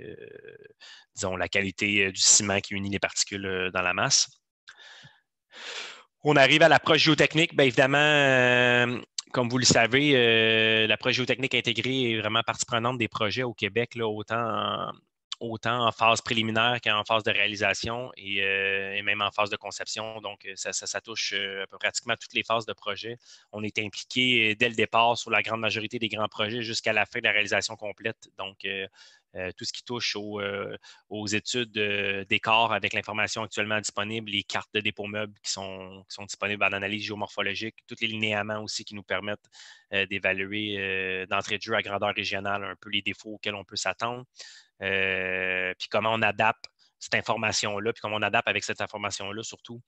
disons, la qualité du ciment qui unit les particules euh, dans la masse. On arrive à l'approche géotechnique. Bien évidemment, euh, comme vous le savez, euh, l'approche géotechnique intégrée est vraiment partie prenante des projets au Québec, là, autant, en, autant en phase préliminaire qu'en phase de réalisation et, même en phase de conception. Donc, ça, touche pratiquement toutes les phases de projet. On est impliqué dès le départ sur la grande majorité des grands projets jusqu'à la fin de la réalisation complète. Donc, euh, tout ce qui touche euh, aux études des corps avec l'information actuellement disponible, les cartes de dépôt meubles qui sont, disponibles en analyse géomorphologique, tous les linéaments aussi qui nous permettent euh, d'évaluer d'entrée de jeu à grandeur régionale un peu les défauts auxquels on peut s'attendre, puis comment on adapte cette information-là, puis comment on adapte avec cette information-là surtout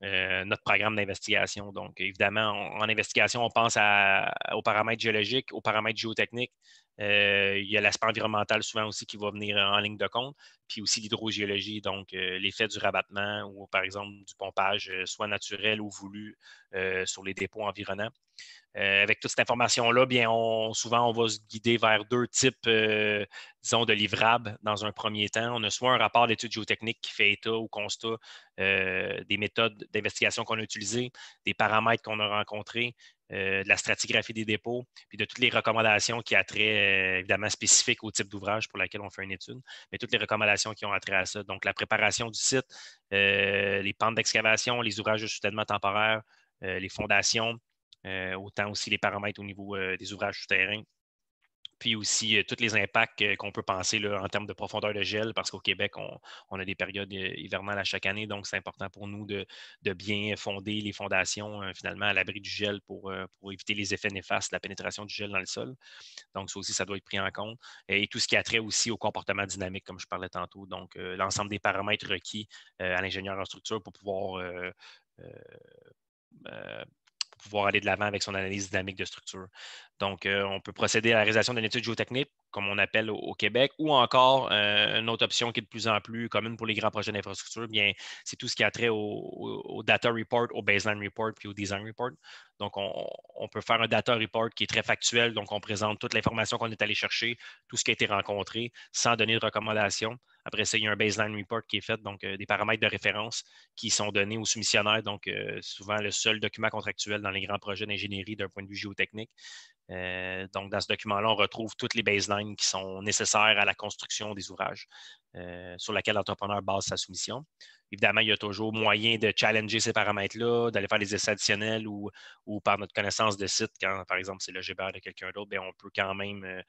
notre programme d'investigation. Donc, évidemment, en investigation, on pense aux paramètres géologiques, aux paramètres géotechniques, euh, il y a l'aspect environnemental souvent aussi qui va venir en ligne de compte, puis aussi l'hydrogéologie, donc euh, l'effet du rabattement ou par exemple du pompage, euh, soit naturel ou voulu, sur les dépôts environnants. avec toute cette information-là, bien, souvent, on va se guider vers deux types, disons, de livrables dans un premier temps. On a soit un rapport d'études géotechniques qui fait état ou constat des méthodes d'investigation qu'on a utilisées, des paramètres qu'on a rencontrés, euh, de la stratigraphie des dépôts, puis de toutes les recommandations qui a trait, euh, évidemment spécifiques au type d'ouvrage pour lequel on fait une étude, mais toutes les recommandations qui ont attrait à ça. Donc, la préparation du site, euh, les pentes d'excavation, les ouvrages de soutènement temporaire, les fondations, autant aussi les paramètres au niveau des ouvrages souterrains, puis aussi euh, tous les impacts euh, qu'on peut penser en termes de profondeur de gel, parce qu'au Québec, on, a des périodes euh, hivernales à chaque année, donc c'est important pour nous de, bien fonder les fondations finalement à l'abri du gel pour, pour éviter les effets néfastes de la pénétration du gel dans le sol. Donc ça aussi, ça doit être pris en compte. Et, tout ce qui a trait aussi au comportement dynamique, comme je parlais tantôt, donc l'ensemble des paramètres requis à l'ingénieur en structure pour pouvoir pouvoir aller de l'avant avec son analyse dynamique de structure. Donc, euh, on peut procéder à la réalisation d'une étude géotechnique comme on appelle au, Québec, ou encore euh, une autre option qui est de plus en plus commune pour les grands projets d'infrastructure, bien, c'est tout ce qui a trait au, data report, au baseline report, puis au design report. Donc, on, peut faire un data report qui est très factuel, donc on présente toute l'information qu'on est allé chercher, tout ce qui a été rencontré, sans donner de recommandations. Après ça, il y a un baseline report qui est fait, donc euh, des paramètres de référence qui sont donnés aux soumissionnaires, donc euh, souvent le seul document contractuel dans les grands projets d'ingénierie d'un point de vue géotechnique. Euh, donc, dans ce document-là, on retrouve toutes les baselines qui sont nécessaires à la construction des ouvrages euh, sur laquelle l'entrepreneur base sa soumission. Évidemment, il y a toujours moyen de challenger ces paramètres-là, d'aller faire des essais additionnels ou, ou, par notre connaissance de site, quand par exemple c'est le GBR de quelqu'un d'autre, ben, on peut quand même euh,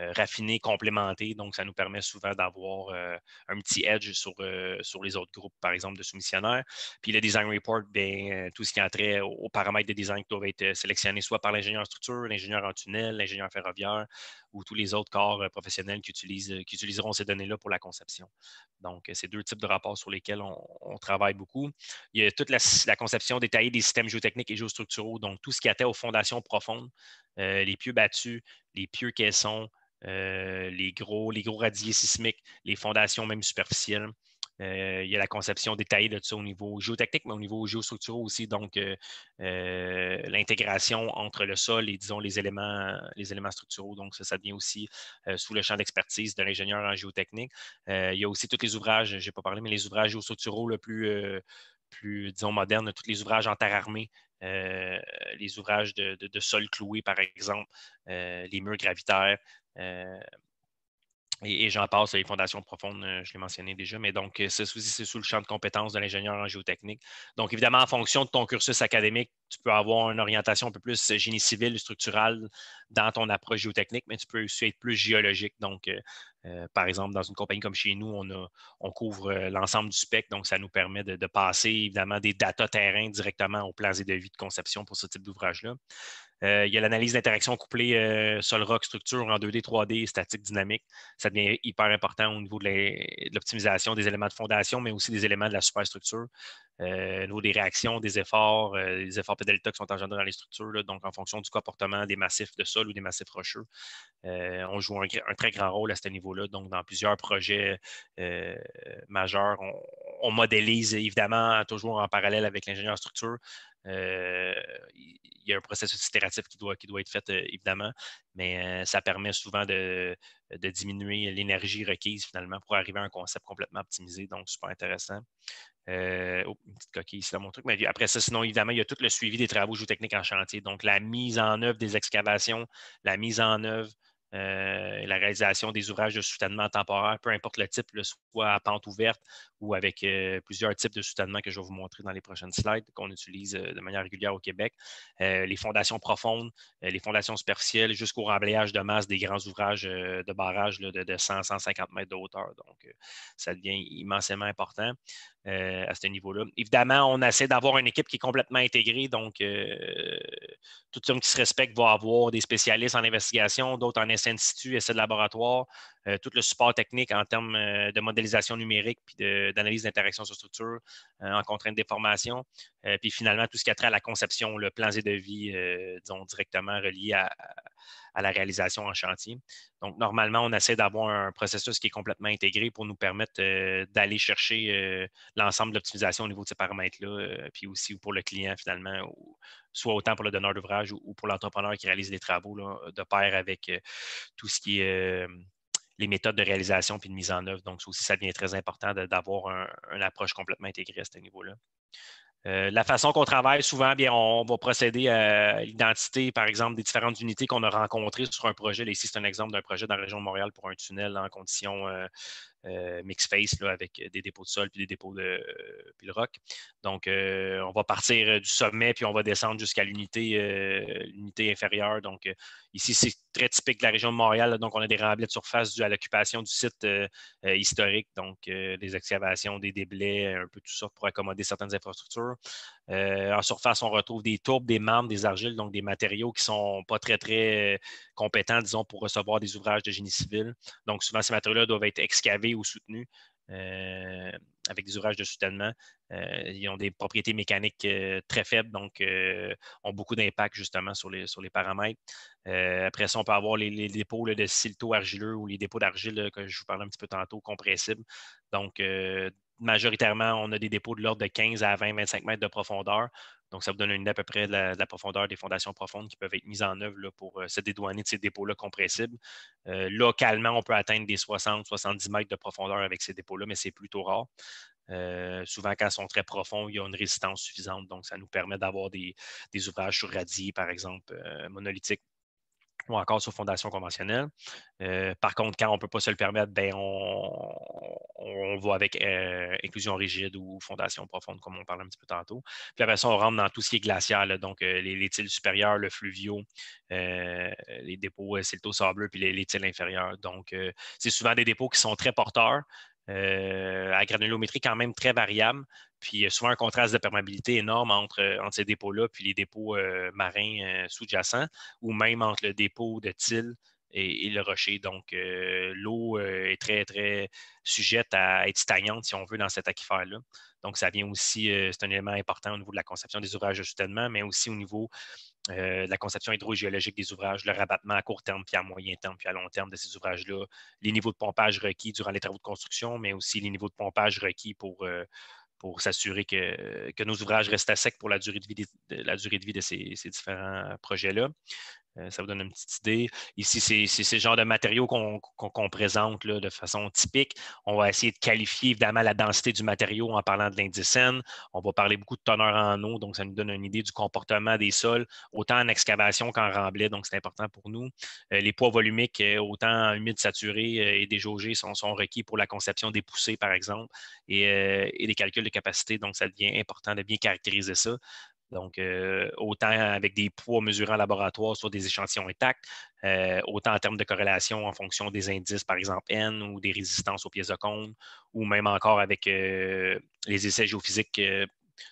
euh, raffinés, complémentés. Donc, ça nous permet souvent d'avoir euh, un petit edge sur, euh, sur les autres groupes, par exemple, de soumissionnaires. Puis le design report, bien, tout ce qui a trait aux paramètres de design qui doivent être sélectionnés soit par l'ingénieur structure, l'ingénieur en tunnel, l'ingénieur ferroviaire ou tous les autres corps professionnels qui, utilisent, qui utiliseront ces données-là pour la conception. Donc, c'est deux types de rapports sur lesquels on, travaille beaucoup. Il y a toute la, conception détaillée des systèmes géotechniques et géostructuraux, donc tout ce qui a trait aux fondations profondes, les pieux battus, les pieux caissons, euh, les, gros, les gros radiers sismiques, les fondations même superficielles. Euh, il y a la conception détaillée de tout ça au niveau géotechnique, mais au niveau géostructuraux aussi. Donc, euh, l'intégration entre le sol et, disons, les éléments, les éléments structuraux. Donc, ça, ça devient aussi sous le champ d'expertise de l'ingénieur en géotechnique. il y a aussi tous les ouvrages, je n'ai pas parlé, mais les ouvrages géostructuraux le plus plus, disons, moderne, tous les ouvrages en terre armée, euh, les ouvrages de, sol cloué, par exemple, euh, les murs gravitaires. Euh, et, j'en passe, les fondations profondes, je l'ai mentionné déjà, mais donc, c'est sous le champ de compétences de l'ingénieur en géotechnique. Donc, évidemment, en fonction de ton cursus académique, tu peux avoir une orientation un peu plus euh, génie civil, structurale dans ton approche géotechnique, mais tu peux aussi être plus géologique. Donc, euh, euh, par exemple, dans une compagnie comme chez nous, on, couvre l'ensemble du spectre, donc ça nous permet de, passer évidemment des data terrain directement aux plans et devis de conception pour ce type d'ouvrage-là. il y a l'analyse d'interaction couplée sol-roc structure en 2D, 3D, statique, dynamique. Ça devient hyper important au niveau de l'optimisation des éléments de fondation, mais aussi des éléments de la superstructure. Euh, au niveau des réactions, des efforts, des euh, les efforts P qui sont engendrés dans les structures, donc en fonction du comportement des massifs de sol ou des massifs rocheux. Euh, on joue un, très grand rôle à ce niveau-là. Donc, dans plusieurs projets majeurs, on, modélise évidemment toujours en parallèle avec l'ingénieur structure, euh, il y a un processus itératif qui doit, qui doit être fait, euh, évidemment, mais euh, ça permet souvent de, diminuer l'énergie requise finalement pour arriver à un concept complètement optimisé, donc super intéressant. Oh, une petite coquille ici mon truc. Mais après ça, sinon, évidemment, il y a tout le suivi des travaux géotechniques en chantier. Donc, la mise en œuvre des excavations, la mise en œuvre euh, la réalisation des ouvrages de soutènement temporaire, peu importe le type, le soit à pente ouverte ou avec euh, plusieurs types de soutènement que je vais vous montrer dans les prochaines slides qu'on utilise euh, de manière régulière au Québec, les fondations profondes, les fondations superficielles jusqu'au remblayage de masse des grands ouvrages de barrage de, 100-150 mètres de hauteur. Donc, ça devient immensément important à ce niveau-là. Évidemment, on essaie d'avoir une équipe qui est complètement intégrée, donc tout somme qui se respecte va avoir des spécialistes en investigation, d'autres en institut? et de laboratoire, euh, tout le support technique en termes euh, de modélisation numérique, puis d'analyse d'interaction sur structure, euh, en contrainte de déformation. puis finalement tout ce qui a trait à la conception, le plan et vie, disons, directement relié à, la réalisation en chantier. Donc, normalement, on essaie d'avoir un processus qui est complètement intégré pour nous permettre d'aller chercher l'ensemble de l'optimisation au niveau de ces paramètres-là, puis aussi pour le client finalement, soit autant pour le donneur d'ouvrage ou, pour l'entrepreneur qui réalise les travaux, de pair avec tout ce qui est les méthodes de réalisation puis de mise en œuvre. Donc, ça aussi, ça devient très important d'avoir un, une approche complètement intégrée à ce niveau-là. Euh, la façon qu'on travaille, souvent, bien, on, va procéder à l'identité, par exemple, des différentes unités qu'on a rencontrées sur un projet. ici, c'est un exemple d'un projet dans la région de Montréal pour un tunnel en condition... Euh, euh, mix-face avec des dépôts de sol puis des dépôts de euh, pile roc. Donc, euh, on va partir du sommet puis on va descendre jusqu'à l'unité inférieure. Donc, ici, c'est très typique de la région de Montréal. donc, on a des remblais de surface dû à l'occupation du site historique. Donc, des excavations, des déblais, un peu tout ça pour accommoder certaines infrastructures. Euh, en surface, on retrouve des tourbes, des marmes, des argiles, donc des matériaux qui ne sont pas très, très euh, compétents, disons, pour recevoir des ouvrages de génie civil. Donc, souvent, ces matériaux-là doivent être excavés ou soutenus euh, avec des ouvrages de soutènement. ils ont des propriétés mécaniques très faibles, donc ont beaucoup d'impact justement sur les, sur les paramètres. après ça, on peut avoir les, dépôts de silto argileux ou les dépôts d'argile que je vous parlais un petit peu tantôt, compressibles. Donc, majoritairement, on a des dépôts de l'ordre de 15 à 20, 25 mètres de profondeur. Donc, ça vous donne une idée à peu près de la, profondeur des fondations profondes qui peuvent être mises en œuvre pour euh, se dédouaner de ces dépôts-là compressibles. Euh, localement, on peut atteindre des 60, 70 mètres de profondeur avec ces dépôts-là, mais c'est plutôt rare. Euh, souvent, quand ils sont très profonds, il y a une résistance suffisante. Donc, ça nous permet d'avoir des, des, ouvrages sur radis, par exemple, monolithiques, ou encore sur fondation conventionnelle. Euh, par contre, quand on ne peut pas se le permettre, ben on, on va avec euh, inclusion rigide ou fondation profonde, comme on parlait un petit peu tantôt. Puis après ça, on rentre dans tout ce qui est glacial, donc euh, les, les tiles supérieurs, le fluvio, les dépôts silto-sableux, puis les, les inférieurs. Donc, c'est souvent des dépôts qui sont très porteurs, euh, à granulométrie quand même très variable. Puis souvent un contraste de perméabilité énorme entre, euh, ces dépôts-là puis les dépôts euh, marins sous-jacents ou même entre le dépôt de Thiel et, le rocher. Donc, euh, l'eau euh, est très, très sujette à être stagnante, si on veut, dans cet aquifère-là. Donc, ça vient aussi, euh, c'est un élément important au niveau de la conception des ouvrages de soutènement, mais aussi au niveau de la conception hydrogéologique des ouvrages, le rabattement à court terme, puis à moyen terme, puis à long terme de ces ouvrages-là, les niveaux de pompage requis durant les travaux de construction, mais aussi les niveaux de pompage requis pour, pour s'assurer que, nos ouvrages restent à sec pour la durée de vie de, la durée de, vie de ces différents projets-là. Euh, ça vous donne une petite idée. Ici, c'est ce genre de matériaux qu'on présente de façon typique. On va essayer de qualifier évidemment la densité du matériau en parlant de l'indice On va parler beaucoup de teneur en eau, donc ça nous donne une idée du comportement des sols, autant en excavation qu'en remblai, donc c'est important pour nous. Euh, les poids volumiques, euh, autant humides saturés et déjaugés, sont, sont, requis pour la conception des poussées, par exemple, et, et, des calculs de capacité. Donc, ça devient important de bien caractériser ça. Donc, euh, autant avec des poids mesurés en laboratoire sur des échantillons intacts, euh, autant en termes de corrélation en fonction des indices, par exemple N ou des résistances aux pièces de ou même encore avec euh, les essais géophysiques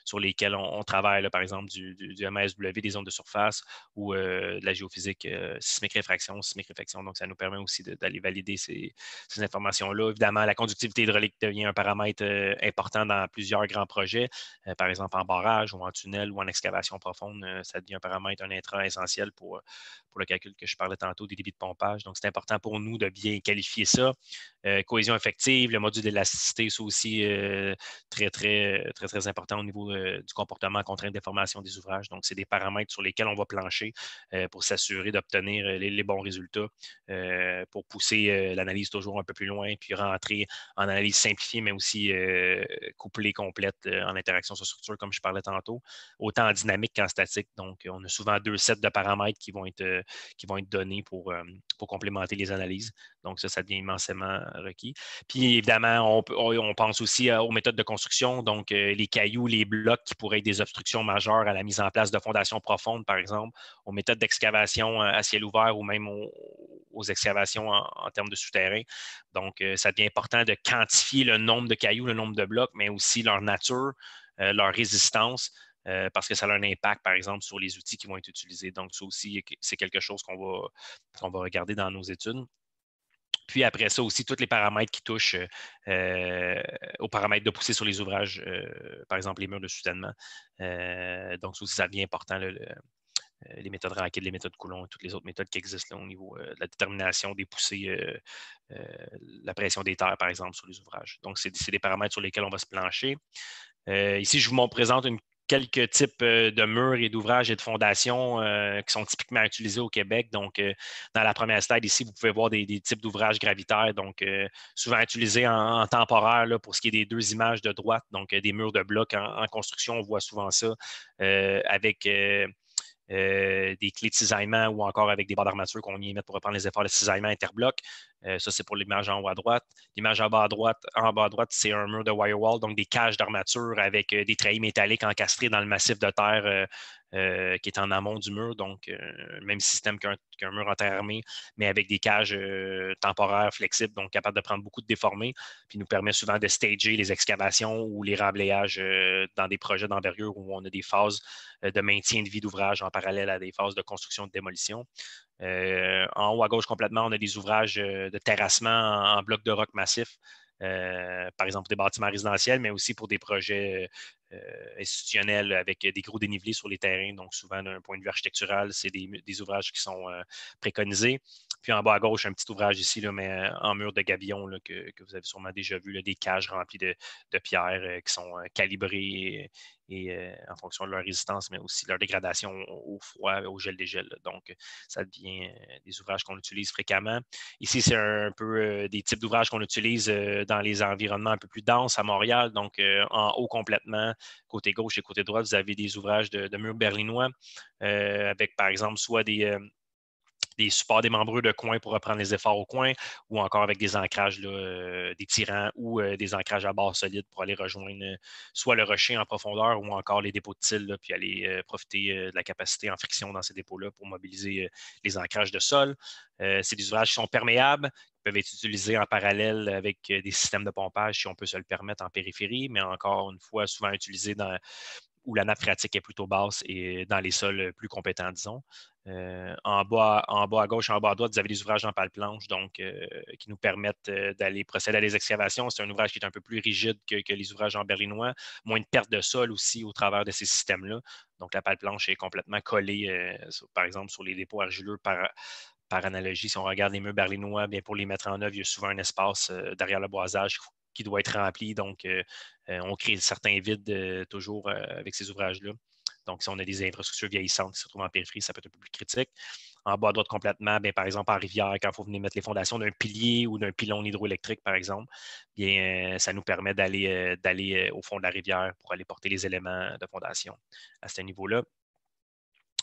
sur lesquels on, travaille, par exemple, du, du, MSW, des ondes de surface ou euh, de la géophysique euh, sismique réfraction, sismique réfraction. Donc, ça nous permet aussi d'aller valider ces, informations-là. Évidemment, la conductivité hydraulique devient un paramètre euh, important dans plusieurs grands projets, par exemple en barrage ou en tunnel ou en excavation profonde. ça devient un paramètre, un intrant essentiel pour, pour le calcul que je parlais tantôt des débits de pompage. Donc, c'est important pour nous de bien qualifier ça. cohésion effective, le module d'élasticité, c'est aussi très, très, très, très important au euh, du comportement contrainte de déformation des ouvrages. Donc, c'est des paramètres sur lesquels on va plancher euh, pour s'assurer d'obtenir euh, les, bons résultats, pour pousser l'analyse toujours un peu plus loin, puis rentrer en analyse simplifiée, mais aussi couplée, complète en interaction sur structure, comme je parlais tantôt, autant en dynamique qu'en statique. Donc, on a souvent deux sets de paramètres qui vont être, qui vont être donnés pour, complémenter les analyses. Donc, ça, ça devient immensément requis. Puis, évidemment, on, on pense aussi aux méthodes de construction, donc les cailloux, les blocs qui pourraient être des obstructions majeures à la mise en place de fondations profondes, par exemple, aux méthodes d'excavation euh, à ciel ouvert ou même aux, excavations en, termes de souterrain. Donc, euh, ça devient important de quantifier le nombre de cailloux, le nombre de blocs, mais aussi leur nature, euh, leur résistance, parce que ça a un impact, par exemple, sur les outils qui vont être utilisés. Donc, ça aussi, c'est quelque chose qu'on va, va regarder dans nos études. Puis après ça aussi, tous les paramètres qui touchent euh, euh, aux paramètres de poussée sur les ouvrages, euh, par exemple les murs de soutènement. donc ça aussi, ça devient important, les méthodes raquettes, les méthodes Coulomb, toutes les autres méthodes qui existent au niveau de la détermination des poussées, la pression des terres, par exemple, sur les ouvrages. Donc c'est des paramètres sur lesquels on va se plancher. ici, je vous présente une quelques types euh, de murs et d'ouvrages et de fondations euh, qui sont typiquement utilisés au Québec. Donc, euh, dans la première stade, ici, vous pouvez voir des, types d'ouvrages gravitaires, donc souvent utilisés en, temporaire pour ce qui est des deux images de droite, donc des murs de blocs en, construction, on voit souvent ça avec. des clés de cisaillement ou encore avec des barres d'armature qu'on y met pour reprendre les efforts de cisaillement interbloc. Euh, ça, c'est pour l'image en haut à droite. L'image en bas à droite, en bas à droite, c'est un mur de wirewall, donc des cages d'armature avec euh, des treillis métalliques encastrés dans le massif de terre euh, qui est en amont du mur. Donc, même système qu'un mur en mais avec des cages temporaires, flexibles, donc capables de prendre beaucoup de déformés, puis nous permet souvent de stager les excavations ou les remblayages dans des projets d'envergure où on a des phases de maintien de vie d'ouvrage en parallèle à des phases de construction de démolition. Euh, en haut à gauche complètement, on a des ouvrages euh, de terrassement en, bloc blocs de roc massif, euh, par exemple pour des bâtiments résidentiels, mais aussi pour des projets euh, institutionnels avec des gros dénivelés sur les terrains. Donc, souvent, d'un point de vue architectural, c'est des, ouvrages qui sont euh, préconisés. Puis en bas à gauche, un petit ouvrage ici, là, mais euh, en mur de gabillon que, vous avez sûrement déjà vu, là, des cages remplies de, pierres qui sont calibrées et en fonction de leur résistance, mais aussi leur dégradation au, froid, au gel des gels. Donc, ça devient des ouvrages qu'on utilise fréquemment. Ici, c'est un, peu des types d'ouvrages qu'on utilise dans les environnements un peu plus denses à Montréal, donc en haut complètement, Côté gauche et côté droite, vous avez des ouvrages de, de murs berlinois euh, avec, par exemple, soit des, euh, des supports des de coin pour reprendre les efforts au coin, ou encore avec des ancrages, là, euh, des tirants ou euh, des ancrages à barre solide pour aller rejoindre euh, soit le rocher en profondeur ou encore les dépôts de tille, puis aller profiter de la capacité en friction dans ces dépôts-là pour mobiliser les ancrages de sol. C'est des ouvrages qui sont perméables, qui peuvent être utilisés en parallèle avec des systèmes de pompage si on peut se le permettre en périphérie, mais encore une fois, souvent utilisés dans, où la nappe phréatique est plutôt basse et dans les sols plus compétents, disons. Euh, en, bas, en bas à gauche en bas à droite, vous avez des ouvrages en pâle planche, donc euh, qui nous permettent euh, d'aller procéder à des excavations. C'est un ouvrage qui est un peu plus rigide que, les ouvrages en berlinois, moins de perte de sol aussi au travers de ces systèmes-là. Donc la pâle planche est complètement collée, par exemple, sur les dépôts argileux par, par analogie, si on regarde les murs berlinois, bien pour les mettre en œuvre, il y a souvent un espace derrière le boisage qui doit être rempli. Donc, euh, euh, on crée certains vides euh, toujours avec ces ouvrages-là. Donc, si on a des infrastructures vieillissantes qui se trouvent en périphérie, ça peut être un peu plus critique. En bas à droite complètement, ben, par exemple, en rivière, quand il faut venir mettre les fondations d'un pilier ou d'un pilon hydroélectrique, par exemple, bien, ça nous permet d'aller, d'aller au fond de la rivière pour aller porter les éléments de fondation à ce niveau-là.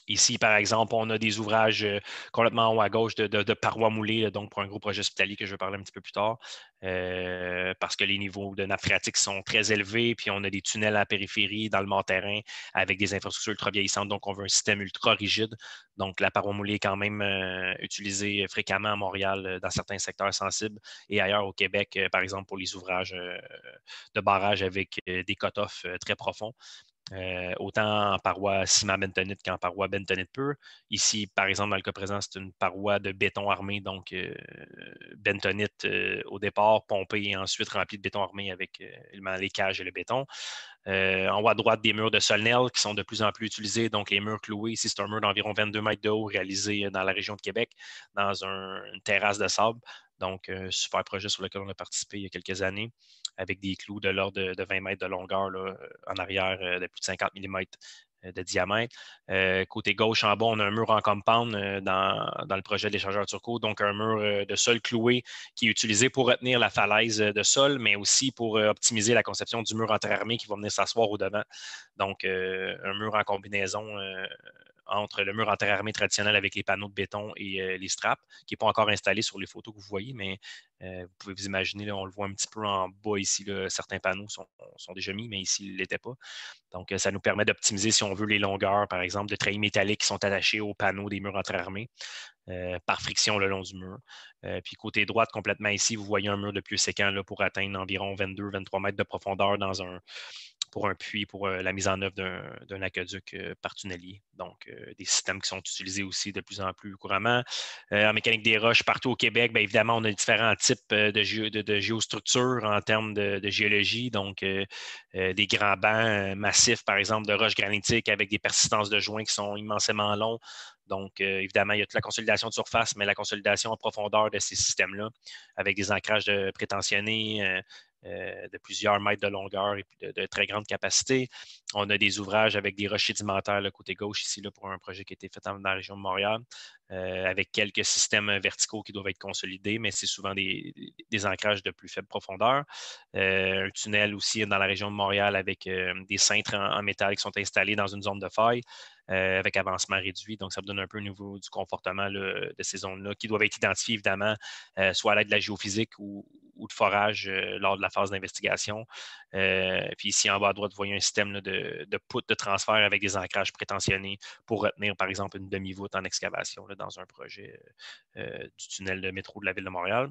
Ici, par exemple, on a des ouvrages euh, complètement en haut à gauche de, parois moulées, donc pour un gros projet hospitalier que je vais parler un petit peu plus tard, euh, parce que les niveaux de nappe phréatique sont très élevés, puis on a des tunnels à la périphérie, dans le mont-terrain, avec des infrastructures ultra vieillissantes, donc on veut un système ultra rigide. Donc la paroi moulée est quand même euh, utilisée fréquemment à Montréal dans certains secteurs sensibles et ailleurs au Québec, par exemple pour les ouvrages de barrage avec des cut-offs très profonds. Euh, autant en paroi ciment bentonite qu'en paroi bentonite pure. Ici, par exemple, dans le cas présent, c'est une paroi de béton armé, donc euh, bentonite euh, au départ, pompée et ensuite remplie de béton armé avec les cages et le béton. en haut à droite, des murs de solnel qui sont de plus en plus utilisés, donc les murs cloués. Ici, c'est un mur d'environ 22 mètres de haut réalisé dans la région de Québec, dans une terrasse de sable. Donc, super projet sur lequel on a participé il y a quelques années avec des clous de l'ordre de, 20 mètres de longueur euh, en arrière euh, de plus de 50 mm euh, de diamètre. côté gauche en bas, on a un mur en compound dans, le projet de l'échangeur turco, donc un mur de sol cloué qui est utilisé pour retenir la falaise de sol, mais aussi pour optimiser la conception du mur entre armées qui va venir s'asseoir au devant. Donc, un mur en combinaison entre le mur en terre traditionnel avec les panneaux de béton et euh, les straps, qui n'est pas encore installé sur les photos que vous voyez, mais euh, vous pouvez vous imaginer, on le voit un petit peu en bas ici, certains panneaux sont, sont, déjà mis, mais ici, ils ne l'étaient pas. Donc, euh, ça nous permet d'optimiser, si on veut, les longueurs, par exemple, de treillis métalliques qui sont attachés aux panneaux des murs en terre par friction le long du mur. puis côté droite, complètement ici, vous voyez un mur de pieux séquent là, pour atteindre environ 22-23 mètres de profondeur dans un, pour un puits, pour euh, la mise en œuvre d'un aqueduc euh, par tunnelier. Donc, euh, des systèmes qui sont utilisés aussi de plus en plus couramment. en mécanique des roches, partout au Québec, bien évidemment, on a différents types de, géostructures en termes de, géologie. Donc, des grands bancs massifs, par exemple, de roches granitiques avec des persistances de joints qui sont immensément longs. Donc, évidemment, il y a toute la consolidation de surface, mais la consolidation en profondeur de ces systèmes-là, avec des ancrages de prétentionnés, euh, de plusieurs mètres de longueur et de, très grande capacité. On a des ouvrages avec des rochers sédimentaires, le côté gauche ici, pour un projet qui a été fait dans, la région de Montréal, euh, avec quelques systèmes verticaux qui doivent être consolidés, mais c'est souvent des, ancrages de plus faible profondeur. Euh, un tunnel aussi dans la région de Montréal avec des cintres en, en, métal qui sont installés dans une zone de faille. Euh, avec avancement réduit. Donc, ça me donne un peu au niveau du comportement de ces zones-là qui doivent être identifiées, évidemment, euh, soit à l'aide de la géophysique ou, de forage euh, lors de la phase d'investigation. puis ici, en bas à droite, vous voyez un système de, de de transfert avec des ancrages prétentionnés pour retenir, par exemple, une demi-voûte en excavation dans un projet du tunnel de métro de la ville de Montréal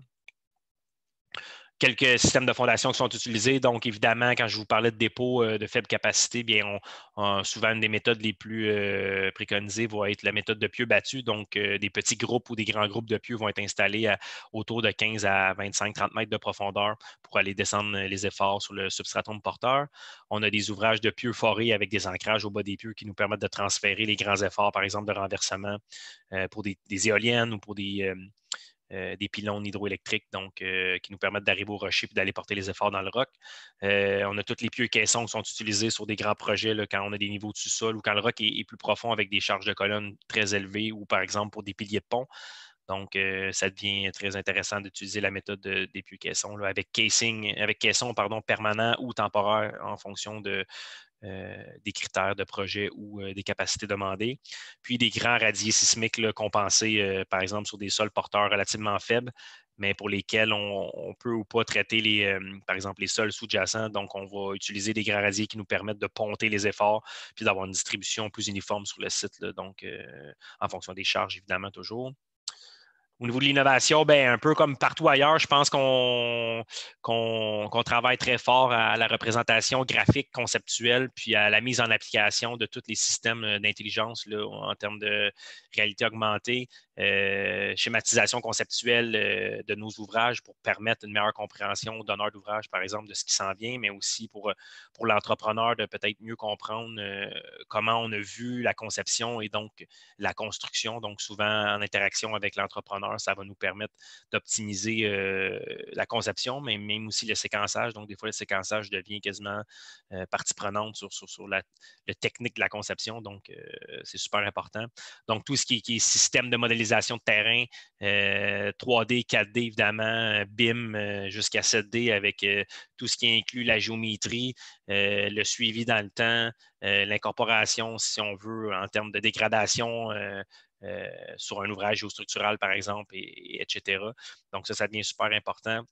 quelques systèmes de fondation qui sont utilisés. Donc, évidemment, quand je vous parlais de dépôts euh, de faible capacité, eh bien, on, souvent, une des méthodes les plus euh, préconisées va être la méthode de pieux battus. Donc, euh, des petits groupes ou des grands groupes de pieux vont être installés autour de 15 à 25, 30 mètres de profondeur pour aller descendre les efforts sur le substratum porteur. On a des ouvrages de pieux forés avec des ancrages au bas des pieux qui nous permettent de transférer les grands efforts, par exemple, de renversement pour des, éoliennes ou pour des euh, des pylônes hydroélectriques donc, euh, qui nous permettent d'arriver au rocher et d'aller porter les efforts dans le roc. Euh, on a tous les pieux caissons qui sont utilisés sur des grands projets quand on a des niveaux de sous-sol ou quand le roc est, plus profond avec des charges de colonnes très élevées ou par exemple pour des piliers de pont. Donc, ça devient très intéressant d'utiliser la méthode des pieux caissons avec casing, avec pardon, permanent ou temporaires en fonction de, euh, des critères de projet ou euh, des capacités demandées. Puis des grands radiers sismiques compensés, euh, par exemple, sur des sols porteurs relativement faibles, mais pour lesquels on, peut ou pas traiter, par exemple, les sols sous-jacents. Donc, on va utiliser des grands radiers qui nous permettent de ponter les efforts puis d'avoir une distribution plus uniforme sur le site, donc en fonction des charges, évidemment, toujours. Au niveau de l'innovation, ben, un peu comme partout ailleurs, je pense qu'on travaille très fort à la représentation graphique, conceptuelle, puis à la mise en application de tous les systèmes d'intelligence en termes de réalité augmentée, euh, schématisation conceptuelle euh, de nos ouvrages pour permettre une meilleure compréhension aux donneurs d'ouvrage, par exemple, de ce qui s'en vient, mais aussi pour, euh, pour l'entrepreneur de peut-être mieux comprendre comment on a vu la conception et donc la construction. Donc, souvent, en interaction avec l'entrepreneur, ça va nous permettre d'optimiser la conception, mais même aussi le séquençage. Donc, des fois, le séquençage devient quasiment partie prenante sur, sur, la, technique de la conception. Donc, c'est super important. Donc, tout ce qui est système de modélisation de terrain, 3D, euh, 4D évidemment, BIM euh, jusqu'à 7D avec euh, tout ce qui inclut la géométrie, le suivi dans le temps, l'incorporation, si on veut, en termes de dégradation. sur un ouvrage géostructural, par exemple, etc. Donc, ça, ça devient super important.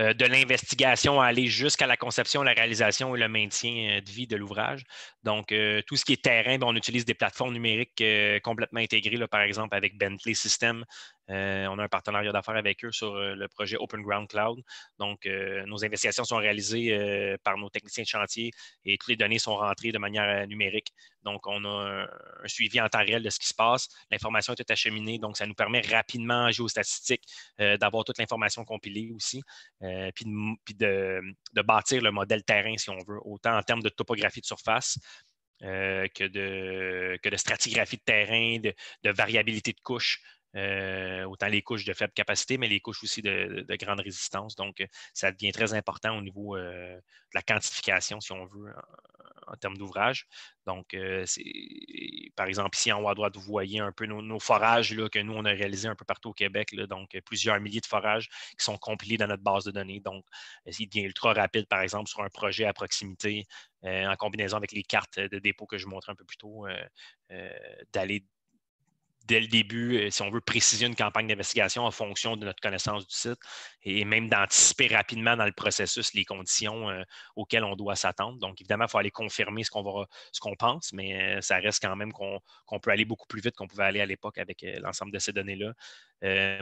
Euh, de l'investigation à aller jusqu'à la conception, la réalisation et le maintien euh, de vie de l'ouvrage. Donc, euh, tout ce qui est terrain, ben, on utilise des plateformes numériques complètement intégrées, par exemple avec Bentley System. on a un partenariat d'affaires avec eux sur le projet Open Ground Cloud. Donc, nos investigations sont réalisées par nos techniciens de chantier et toutes les données sont rentrées de manière numérique. Donc, on a un, suivi en temps réel de ce qui se passe. L'information est acheminée, donc ça nous permet rapidement en géostatistique d'avoir toute l'information compilée aussi. Euh, puis, de, bâtir le modèle terrain, si on veut, autant en termes de topographie de surface euh, que, de, stratigraphie de terrain, de, de variabilité de couches. Euh, autant les couches de faible capacité, mais les couches aussi de, grande résistance. Donc, euh, ça devient très important au niveau euh, de la quantification, si on veut, en, termes d'ouvrage. Donc, par exemple, ici en haut à droite, vous voyez un peu nos, forages là, que nous, on a réalisés un peu partout au Québec. donc, plusieurs milliers de forages qui sont compilés dans notre base de données. Donc, il devient ultra rapide, par exemple, sur un projet à proximité, en combinaison avec les cartes de dépôt que je vous montrais un peu plus tôt, d'aller dès le début, euh, si on veut préciser une campagne d'investigation en fonction de notre connaissance du site et même d'anticiper rapidement dans le processus les conditions euh, auxquelles on doit s'attendre. Donc, évidemment, il faut aller confirmer ce qu'on pense, mais euh, ça reste quand même qu'on peut aller beaucoup plus vite qu'on pouvait aller à l'époque avec l'ensemble de ces données-là.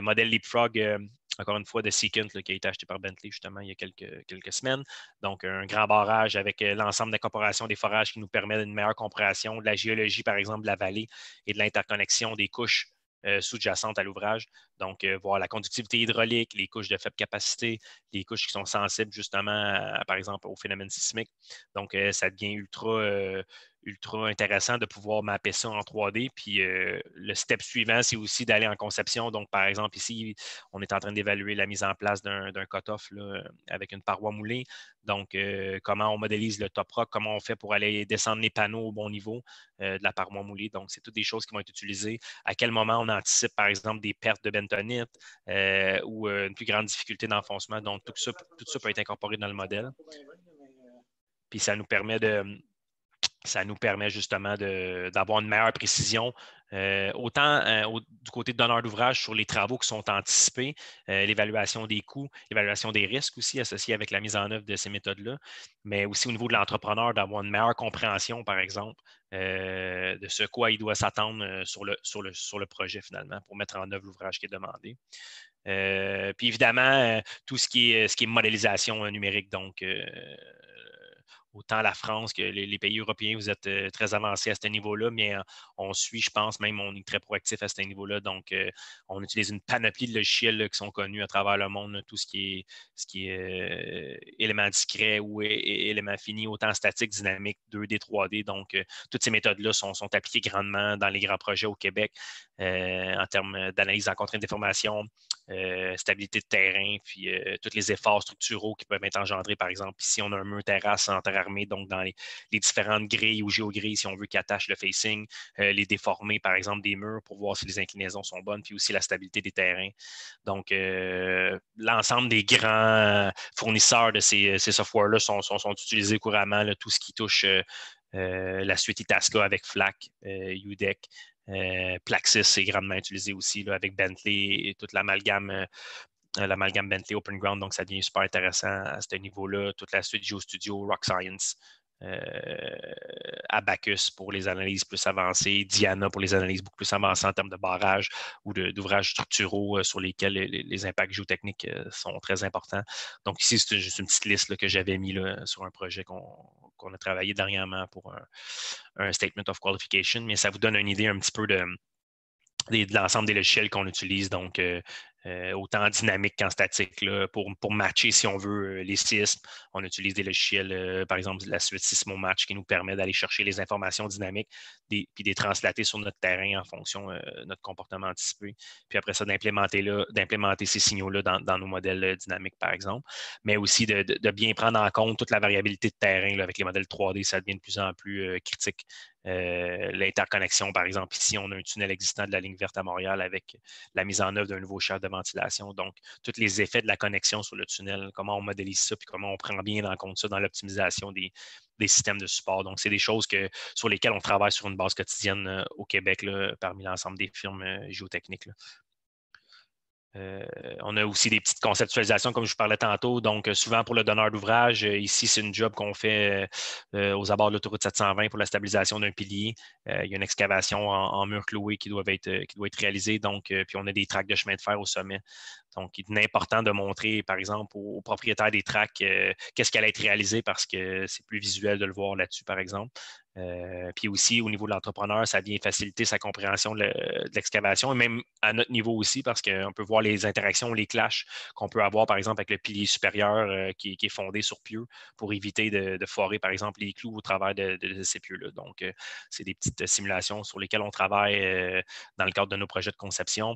modèle Leapfrog encore une fois, de Seekent qui a été acheté par Bentley justement il y a quelques, quelques semaines. Donc, un grand barrage avec euh, l'ensemble d'incorporations des forages qui nous permet une meilleure compréhension de la géologie, par exemple, de la vallée et de l'interconnexion des couches euh, sous-jacentes à l'ouvrage. Donc, euh, voir la conductivité hydraulique, les couches de faible capacité, les couches qui sont sensibles justement, par exemple, aux phénomènes sismiques. Donc, ça devient ultra ultra intéressant de pouvoir mapper ça en 3D. Puis euh, le step suivant, c'est aussi d'aller en conception. Donc, par exemple, ici, on est en train d'évaluer la mise en place d'un cut-off avec une paroi moulée. Donc, euh, comment on modélise le top rock, comment on fait pour aller descendre les panneaux au bon niveau euh, de la paroi moulée. Donc, c'est toutes des choses qui vont être utilisées. À quel moment on anticipe, par exemple, des pertes de bentonite ou une plus grande difficulté d'enfoncement. Donc, tout ça, tout ça peut être incorporé dans le modèle. Puis ça nous permet de, ça nous permet justement d'avoir une meilleure précision, euh, autant euh, du côté de donneur d'ouvrage sur les travaux qui sont anticipés, euh, l'évaluation des coûts, l'évaluation des risques aussi associés avec la mise en œuvre de ces méthodes-là, mais aussi au niveau de l'entrepreneur, d'avoir une meilleure compréhension, par exemple, de ce quoi il doit s'attendre sur le, sur, le, sur le projet finalement pour mettre en œuvre l'ouvrage qui est demandé. puis évidemment, tout ce qui est modélisation numérique, donc autant la France que les, pays européens, vous êtes euh, très avancés à ce niveau-là, mais euh, on suit, je pense, même on est très proactif à ce niveau-là. Donc, euh, on utilise une panoplie de logiciels qui sont connus à travers le monde, tout ce qui est, ce qui éléments discrets ou éléments finis, autant statique, dynamique, 2D, 3D. Donc, toutes ces méthodes-là sont, appliquées grandement dans les grands projets au Québec en termes d'analyse en contrainte d'information, stabilité de terrain, puis tous les efforts structuraux qui peuvent être engendrés, par exemple, si on a un mur terrasse en donc dans les, différentes grilles ou géogrilles, si on veut, qu'attache le facing, euh, les déformer, par exemple, des murs pour voir si les inclinaisons sont bonnes, puis aussi la stabilité des terrains. Donc, euh, l'ensemble des grands fournisseurs de ces, euh, ces softwares-là sont, utilisés couramment, tout ce qui touche la suite Itasca avec FLAC, UDEC, Plaxis est grandement utilisé aussi avec Bentley et toute l'amalgame euh, euh, l'amalgame Bentley Open Ground. Donc, ça devient super intéressant à ce niveau-là. Toute la suite GeoStudio, Rock Science, euh, Abacus pour les analyses plus avancées, Diana pour les analyses beaucoup plus avancées en termes de barrages ou d'ouvrages structuraux euh, sur lesquels les, impacts géotechniques sont très importants. Donc, ici, c'est juste une petite liste que j'avais mis là, sur un projet qu'on a travaillé dernièrement pour un, un, statement of qualification, mais ça vous donne une idée un petit peu de, l'ensemble des logiciels qu'on utilise, donc euh, autant dynamique qu'en statique, pour, matcher, si on veut, euh, les sismes. On utilise des logiciels, euh, par exemple, la suite Sismo Match qui nous permet d'aller chercher les informations dynamiques des, puis les translater sur notre terrain en fonction de notre comportement anticipé. Puis après ça, d'implémenter ces signaux-là dans, nos modèles dynamiques, par exemple. Mais aussi de, bien prendre en compte toute la variabilité de terrain. avec les modèles 3D, ça devient de plus en plus critique l'interconnexion, par exemple, ici, on a un tunnel existant de la ligne verte à Montréal avec la mise en œuvre d'un nouveau chef de ventilation. Donc, tous les effets de la connexion sur le tunnel, comment on modélise ça, puis comment on prend bien en compte ça dans l'optimisation des, systèmes de support. Donc, c'est des choses que, sur lesquelles on travaille sur une base quotidienne euh, au Québec parmi l'ensemble des firmes euh, géotechniques. Euh, on a aussi des petites conceptualisations, comme je vous parlais tantôt. Donc, euh, souvent pour le donneur d'ouvrage, euh, ici, c'est une job qu'on fait aux abords de l'autoroute 720 pour la stabilisation d'un pilier. il y a une excavation en, mur cloué qui, doit être, qui doit être réalisée. Donc, puis on a des tracts de chemin de fer au sommet. Donc, il est important de montrer, par exemple, aux, aux propriétaires des tracts qu'est-ce qui allait être réalisé parce que c'est plus visuel de le voir là-dessus, par exemple. Euh, puis aussi, au niveau de l'entrepreneur, ça vient faciliter sa compréhension de l'excavation et même à notre niveau aussi, parce qu'on peut voir les interactions, les clashs qu'on peut avoir, par exemple, avec le pilier supérieur euh, qui, est fondé sur pieux pour éviter de, forer, par exemple, les clous au travers de, ces pieux-là. Donc, euh, c'est des petites simulations sur lesquelles on travaille dans le cadre de nos projets de conception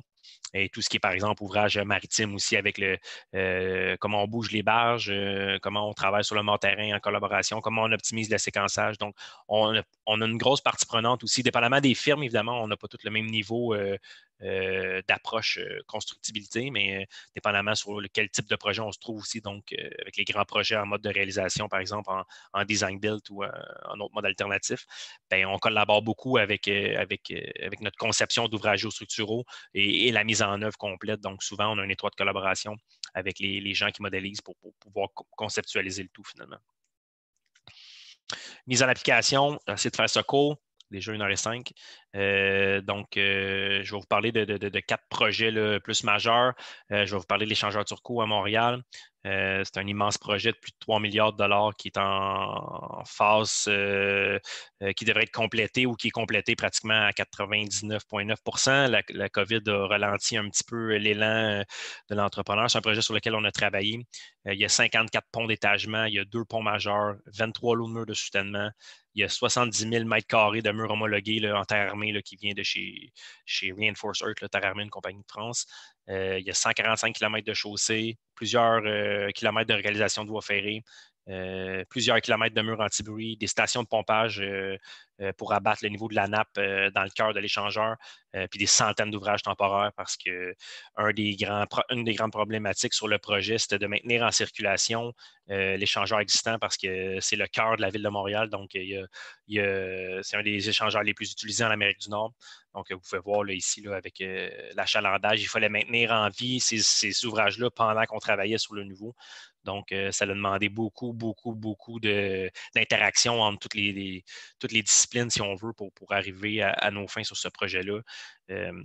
et tout ce qui est, par exemple, ouvrage maritime aussi avec le euh, comment on bouge les barges, euh, comment on travaille sur le mort-terrain en collaboration, comment on optimise le séquençage. Donc, on a, une grosse partie prenante aussi, dépendamment des firmes, évidemment, on n'a pas tout le même niveau euh, euh, d'approche euh, constructibilité, mais euh, dépendamment sur quel type de projet on se trouve aussi, donc avec les grands projets en mode de réalisation, par exemple en, design build ou en, autre mode alternatif, ben on collabore beaucoup avec, notre conception d'ouvrages structuraux et, la mise en œuvre complète. Donc souvent, on a une étroite collaboration avec les, gens qui modélisent pour, pouvoir conceptualiser le tout finalement mise en application, c'est de faire ce cours déjà 1h05. Euh, donc, euh, je vais vous parler de, quatre projets plus majeurs. Euh, je vais vous parler de l'échangeur turco à Montréal. Euh, c'est un immense projet de plus de 3 milliards de dollars qui est en phase euh, qui devrait être complété ou qui est complété pratiquement à 99,9 la, COVID a ralenti un petit peu l'élan euh, de l'entrepreneur. C'est un projet sur lequel on a travaillé. Euh, il y a 54 ponts d'étagement, il y a deux ponts majeurs, 23 lots de murs de soutènement, il y a 70 000 m carrés de murs homologués en terre armée qui vient de chez, chez Reinforce Earth, le terre armée, une compagnie de France. il y a 145 km de chaussée, plusieurs kilomètres de réalisation de voies ferrées, euh, plusieurs kilomètres de murs anti-bruit, des stations de pompage euh, euh, pour abattre le niveau de la nappe euh, dans le cœur de l'échangeur, euh, puis des centaines d'ouvrages temporaires parce que un des grands, une des grandes problématiques sur le projet, c'était de maintenir en circulation l'échangeur existant parce que c'est le cœur de la ville de Montréal. Donc, c'est un des échangeurs les plus utilisés en Amérique du Nord. Donc, vous pouvez voir là, ici avec l'achalandage, il fallait maintenir en vie ces, ouvrages-là pendant qu'on travaillait sur le nouveau. Donc, ça a demandé beaucoup, beaucoup, beaucoup d'interaction entre toutes les, toutes les disciplines si on veut, pour, pour arriver à, nos fins sur ce projet-là. Euh,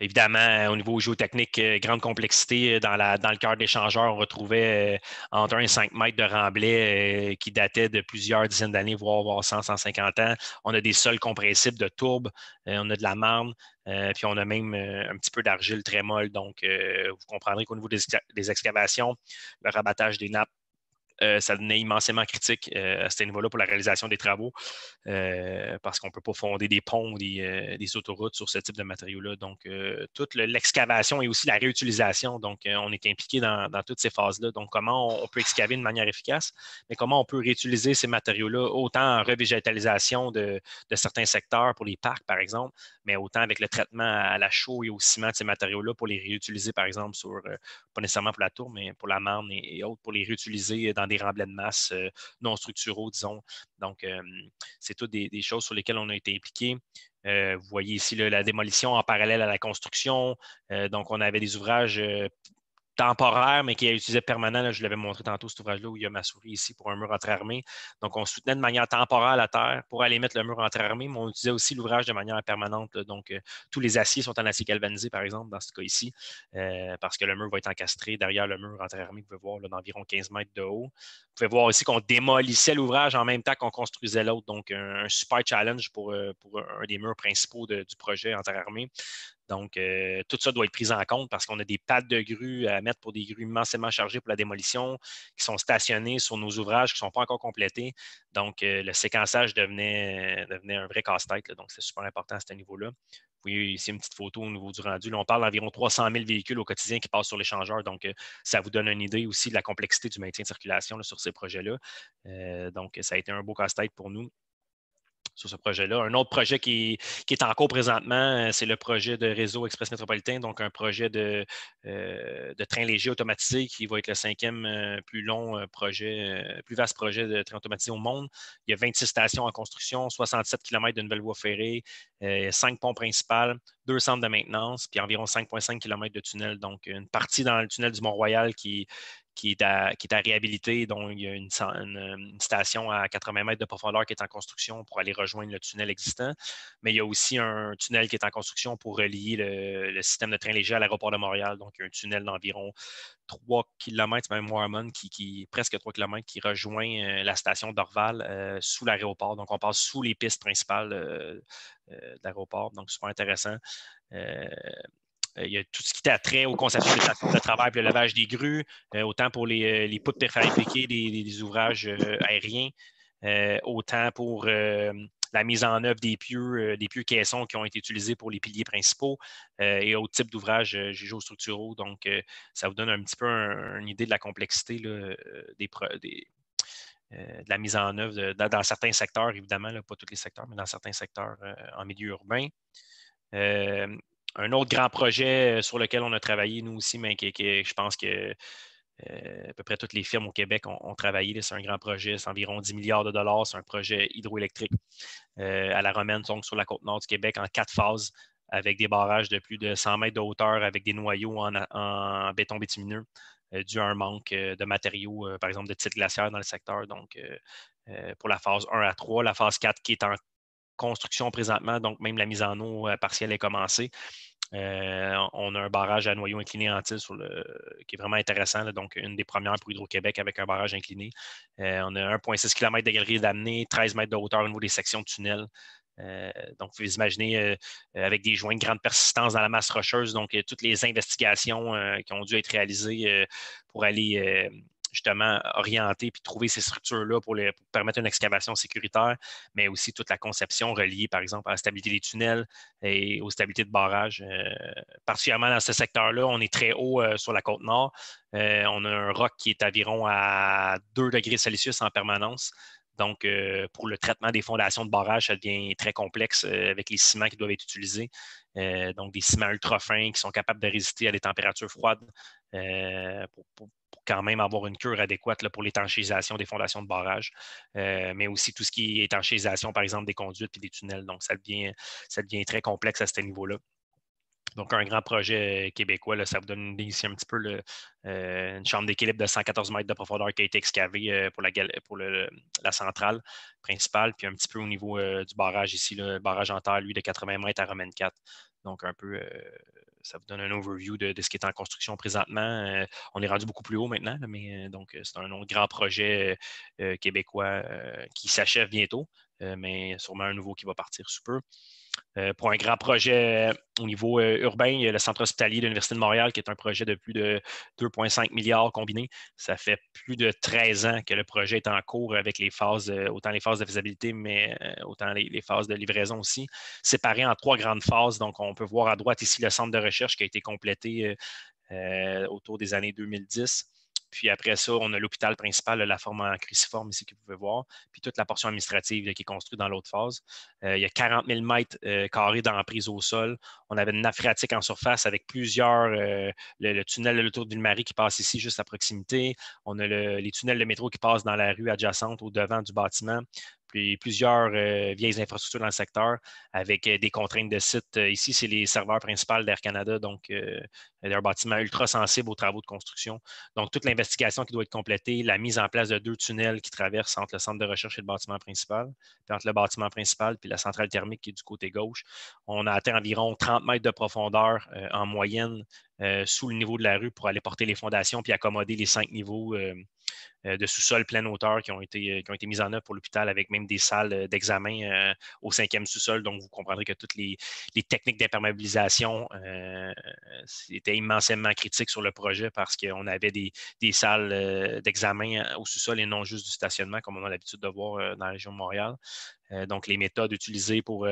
évidemment, au niveau géotechnique, euh, grande complexité. Euh, dans, la, dans le cœur des changeurs, on retrouvait entre 1 et 5 mètres de remblai qui dataient de plusieurs dizaines d'années, voire, 100, 150 ans. On a des sols compressibles de tourbe, on a de la marne, puis on a même un petit peu d'argile très molle. Donc, vous comprendrez qu'au niveau des excavations, le rabattage des nappes euh, ça devenait immensément critique euh, à ce niveau-là pour la réalisation des travaux euh, parce qu'on ne peut pas fonder des ponts ou des, autoroutes sur ce type de matériaux-là. Donc, toute l'excavation et aussi la réutilisation. Donc, on est impliqué dans, toutes ces phases-là. Donc, comment on, peut excaver de manière efficace, mais comment on peut réutiliser ces matériaux-là, autant en revégétalisation de, certains secteurs pour les parcs, par exemple, mais autant avec le traitement à la chaux et au ciment de ces matériaux-là pour les réutiliser, par exemple, sur, pas nécessairement pour la tour, mais pour la marne et, autres, pour les réutiliser dans des des remblais de masse euh, non structuraux, disons. Donc, euh, c'est toutes des, choses sur lesquelles on a été impliqué. Euh, vous voyez ici la démolition en parallèle à la construction. donc, on avait des ouvrages temporaire, mais qui est utilisé permanent. je l'avais montré tantôt, cet ouvrage-là, où il y a ma souris ici pour un mur entre-armé. Donc, on soutenait de manière temporaire la terre pour aller mettre le mur entre-armé, mais on utilisait aussi l'ouvrage de manière permanente. Donc, euh, tous les aciers sont en acier galvanisé, par exemple, dans ce cas ici, euh, parce que le mur va être encastré derrière le mur entre-armé, vous pouvez voir, d'environ 15 mètres de haut. Vous pouvez voir aussi qu'on démolissait l'ouvrage en même temps qu'on construisait l'autre. Donc, un, super challenge pour, euh, pour un des murs principaux du projet entre-armé. Donc, euh, tout ça doit être pris en compte parce qu'on a des pattes de grues à mettre pour des grues immensément chargées pour la démolition, qui sont stationnées sur nos ouvrages qui ne sont pas encore complétés. Donc, euh, le séquençage devenait, un vrai casse-tête. Donc, c'est super important à ce niveau-là. Vous voyez ici une petite photo au niveau du rendu. Là, on parle d'environ 300 000 véhicules au quotidien qui passent sur l'échangeur. Donc, euh, ça vous donne une idée aussi de la complexité du maintien de circulation sur ces projets-là. donc, ça a été un beau casse-tête pour nous sur ce projet-là. Un autre projet qui, est en cours présentement, euh, c'est le projet de réseau express métropolitain, donc un projet de, euh, train léger automatisé qui va être le cinquième euh, plus long projet, plus vaste projet de train automatisé au monde. Il y a 26 stations en construction, 67 km de nouvelles voies ferrées, 5 ponts principaux, 2 centres de maintenance, puis environ 5,5 km de tunnels. Donc, une partie dans le tunnel du Mont-Royal qui, qui est, à, à réhabiliter. Donc, il y a une, station à 80 mètres de profondeur qui est en construction pour aller rejoindre le tunnel existant. Mais il y a aussi un tunnel qui est en construction pour relier le, système de train léger à l'aéroport de Montréal. Donc, il y a un tunnel d'environ 3 km, même Warmon, qui, qui presque 3 km, qui rejoint euh, la station d'Orval euh, sous l'aéroport. Donc, on passe sous les pistes principales euh, de l'aéroport. Donc, super intéressant. Euh, il y a tout ce qui a trait au conceptions de travail et le lavage des grues, euh, autant pour les, euh, les poutres préfabriquées des, des, ouvrages aériens, autant pour la mise en œuvre des pieux, des pieux caissons qui ont été utilisés pour les piliers principaux et autres types d'ouvrages euh, géostructuraux. Donc, ça vous donne un petit peu une idée de la complexité de la mise en œuvre dans, certains secteurs, évidemment, pas tous les secteurs, mais dans certains secteurs en milieu urbain un autre grand projet euh, sur lequel on a travaillé, nous aussi, mais qui, je pense que euh, à peu près toutes les firmes au Québec ont, travaillé. C'est un grand projet, c'est environ 10 milliards de dollars. C'est un projet hydroélectrique euh, à la Romaine, donc sur la côte nord du Québec, en quatre phases, avec des barrages de plus de 100 mètres de hauteur, avec des noyaux en, béton bitumineux, dû à un manque de matériaux, par exemple de titres glaciaires dans le secteur. Donc, pour la phase 1 à 3, la phase 4 qui est en construction présentement, donc même la mise en eau euh, partielle est commencée. Euh, on a un barrage à noyau incliné en tille qui est vraiment intéressant, donc une des premières pour Hydro-Québec avec un barrage incliné. Euh, on a 1,6 km de galerie d'amener, 13 mètres de hauteur au niveau des sections de tunnel. donc, vous imaginez avec des joints de grande persistance dans la masse rocheuse, donc toutes les investigations qui ont dû être réalisées pour aller justement orienter puis trouver ces structures-là pour, permettre une excavation sécuritaire, mais aussi toute la conception reliée, par exemple, à la stabilité des tunnels et aux stabilités de barrages. Euh, particulièrement dans ce secteur-là, on est très haut euh, sur la côte nord. Euh, on a un roc qui est environ à 2 degrés Celsius en permanence. Donc, pour le traitement des fondations de barrage, ça devient très complexe avec les ciments qui doivent être utilisés. donc, des ciments ultra fins qui sont capables de résister à des températures froides pour, quand même avoir une cure adéquate pour l'étanchéisation des fondations de barrage, euh, mais aussi tout ce qui est étanchéisation, par exemple, des conduites et des tunnels. Donc, ça devient, ça devient très complexe à ce niveau-là. Donc, un grand projet euh, québécois, ça vous donne ici un petit peu euh, une chambre d'équilibre de 114 mètres de profondeur qui a été excavée pour, la, centrale principale, puis un petit peu au niveau du barrage ici, le barrage en terre, lui, de 80 mètres à Romaine 4. Donc, un peu ça vous donne un overview de, ce qui est en construction présentement. Euh, on est rendu beaucoup plus haut maintenant, mais euh, donc c'est un autre grand projet euh, québécois qui s'achève bientôt, mais sûrement un nouveau qui va partir sous peu. Euh, pour un grand projet euh, au niveau euh, urbain, il y a le centre hospitalier de l'Université de Montréal qui est un projet de plus de 2,5 milliards combinés. Ça fait plus de 13 ans que le projet est en cours avec les phases, autant les phases de faisabilité, mais autant les, phases de livraison aussi, séparées en trois grandes phases. Donc, on peut voir à droite ici le centre de recherche qui a été complété autour des années 2010. Puis après ça, on a l'hôpital principal, la forme en cruciforme ici que vous pouvez voir, puis toute la portion administrative qui est construite dans l'autre phase. Euh, il y a 40 000 mètres dans euh, carrés d'emprise au sol. On avait une nappe phréatique en surface avec plusieurs, euh, le, tunnel de l'autour d'une Marie qui passe ici juste à proximité. On a les tunnels de métro qui passent dans la rue adjacente au devant du bâtiment puis plusieurs euh, vieilles infrastructures dans le secteur avec euh, des contraintes de site. Euh, ici, c'est les serveurs principaux d'Air Canada, donc un bâtiment ultra sensible aux travaux de construction. Donc, toute l'investigation qui doit être complétée, la mise en place de deux tunnels qui traversent entre le centre de recherche et le bâtiment principal, entre le bâtiment principal et la centrale thermique qui est du côté gauche. On a atteint environ 30 mètres de profondeur en moyenne euh, sous le niveau de la rue pour aller porter les fondations puis accommoder les cinq niveaux euh, euh, de sous-sol pleine hauteur qui ont été, qui ont été mis en œuvre pour l'hôpital avec même des salles d'examen au cinquième sous-sol. Donc, vous comprendrez que toutes les, techniques d'imperméabilisation étaient immensément critiques sur le projet parce qu'on avait des, des salles d'examen au sous-sol et non juste du stationnement comme on a l'habitude de voir dans la région de Montréal. donc, les méthodes utilisées pour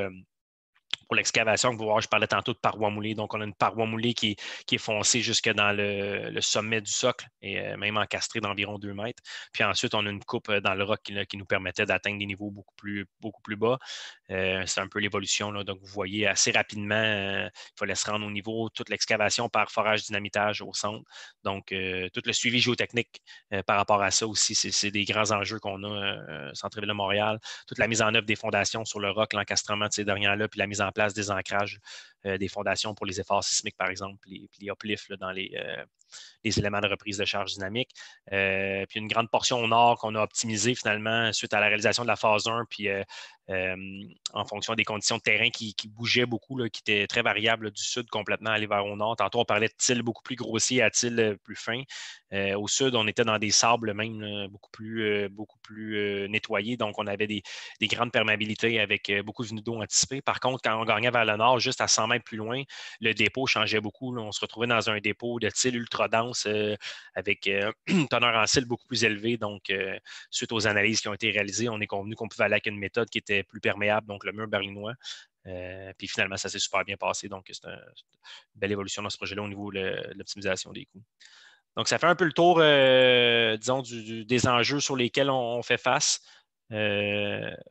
pour l'excavation. Vous voyez, je parlais tantôt de paroi moulée. Donc, on a une paroi moulée qui, est foncée jusque dans le, sommet du socle et euh, même encastrée d'environ 2 mètres. Puis ensuite, on a une coupe euh, dans le roc qui, nous permettait d'atteindre des niveaux beaucoup plus, bas. Euh, c'est un peu l'évolution. Donc, vous voyez assez rapidement, il fallait se rendre au niveau toute l'excavation par forage dynamitage au centre. Donc, tout le suivi géotechnique par rapport à ça aussi, c'est des grands enjeux qu'on a, Centre-Ville de Montréal. Toute la mise en œuvre des fondations sur le roc, l'encastrement de ces dernières-là, puis la mise en place des ancrages, euh, des fondations pour les efforts sismiques, par exemple, les, les uplifts dans les, euh, les éléments de reprise de charge dynamique. Euh, puis une grande portion au nord qu'on a optimisée finalement suite à la réalisation de la phase 1, puis euh, euh, en fonction des conditions de terrain qui, bougeaient beaucoup, là, qui étaient très variables du sud complètement aller vers au nord. Tantôt, on parlait de tils beaucoup plus grossier à tils plus fin. au sud, on était dans des sables même beaucoup plus, beaucoup plus nettoyés, donc on avait des, grandes perméabilités avec beaucoup de venues d'eau anticipées. Par contre, quand on gagnait vers le nord, juste à 100 mètres plus loin, le dépôt changeait beaucoup. on se retrouvait dans un dépôt de tils ultra Dense euh, avec une euh, teneur en cils beaucoup plus élevée. Donc, euh, suite aux analyses qui ont été réalisées, on est convenu qu'on pouvait aller avec une méthode qui était plus perméable, donc le mur berlinois. puis finalement, ça s'est super bien passé. Donc, c'est une belle évolution dans ce projet-là au niveau de l'optimisation des coûts. Donc, ça fait un peu le tour, disons, des enjeux sur lesquels on, fait face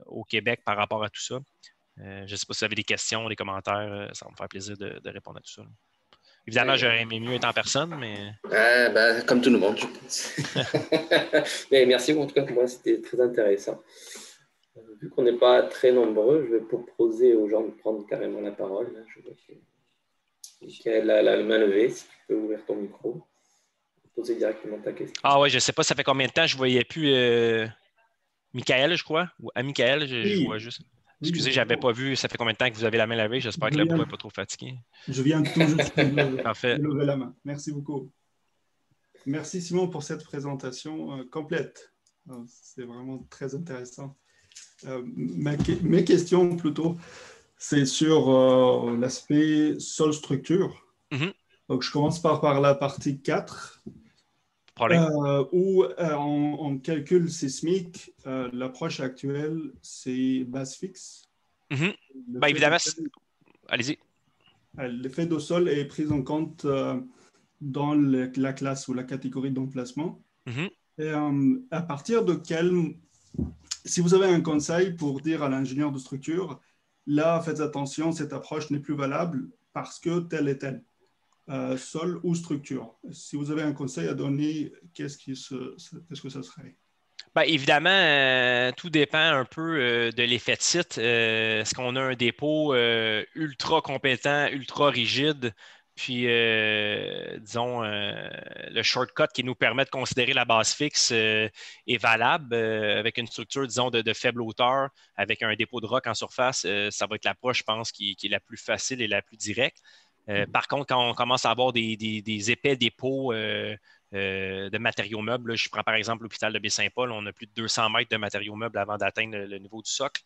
au Québec par rapport à tout ça. je ne sais pas si vous avez des questions, des commentaires. ça va me faire plaisir de, répondre à tout ça. Évidemment, j'aurais aimé mieux être en personne, mais. Ah, bah, comme tout le monde, je pense. mais merci, en tout cas, pour moi, c'était très intéressant. Euh, vu qu'on n'est pas très nombreux, je vais proposer aux gens de prendre carrément la parole. Je Michael a la main levée, si tu peux ouvrir ton micro, poser directement ta question. Ah ouais, je ne sais pas, ça fait combien de temps je ne voyais plus euh, Michael, je crois, ou à ah, Michael, je vois juste. Excusez, j'avais pas vu. Ça fait combien de temps que vous avez la main lavée? J'espère que le bois n'est pas trop fatigué. Je viens tout juste lever la main. Merci beaucoup. Merci Simon pour cette présentation euh, complète. Ah, c'est vraiment très intéressant. Euh, mes questions plutôt, c'est sur euh, l'aspect sol structure. Mm-hmm. Donc je commence par, par la partie 4 euh, où euh, on, calcule sismique, euh, l'approche actuelle, c'est base fixe. Mhm. Bah, évidemment, allez-y. Euh, l'effet de sol est pris en compte euh, dans la classe ou la catégorie d'emplacement. Mhm. Et à partir de quel... Si vous avez un conseil pour dire à l'ingénieur de structure, là, faites attention, cette approche n'est plus valable parce que telle est telle. Euh, sol ou structure. Si vous avez un conseil à donner, qu'est-ce que ça serait? Bien, évidemment, euh, tout dépend un peu euh, de l'effet de site. Est-ce qu'on a un dépôt ultra compétent, ultra rigide, puis disons le shortcut qui nous permet de considérer la base fixe est valable avec une structure, disons, de, faible hauteur, avec un dépôt de roc en surface, ça va être l'approche, je pense, qui est la plus facile et la plus directe. Euh, mhm. par contre, quand on commence à avoir des, épais dépôts euh, euh, de matériaux meubles, je prends par exemple l'hôpital de Baie-Saint-Paul, on a plus de 200 mètres de matériaux meubles avant d'atteindre le, niveau du socle.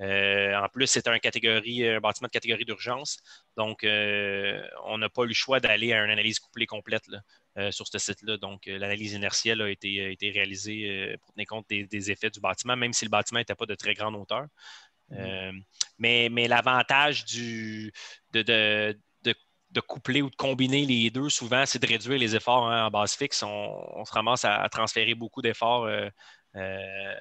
en plus, c'est un, bâtiment de catégorie d'urgence, donc on n'a pas eu le choix d'aller à une analyse couplée complète sur ce site-là. Donc, l'analyse inertielle a été, réalisée pour tenir compte des, effets du bâtiment, même si le bâtiment n'était pas de très grande hauteur. Mhm. mais, l'avantage du, de de coupler ou de combiner les deux, souvent, c'est de réduire les efforts hein, en base fixe. On, se ramasse à, transférer beaucoup d'efforts euh, euh,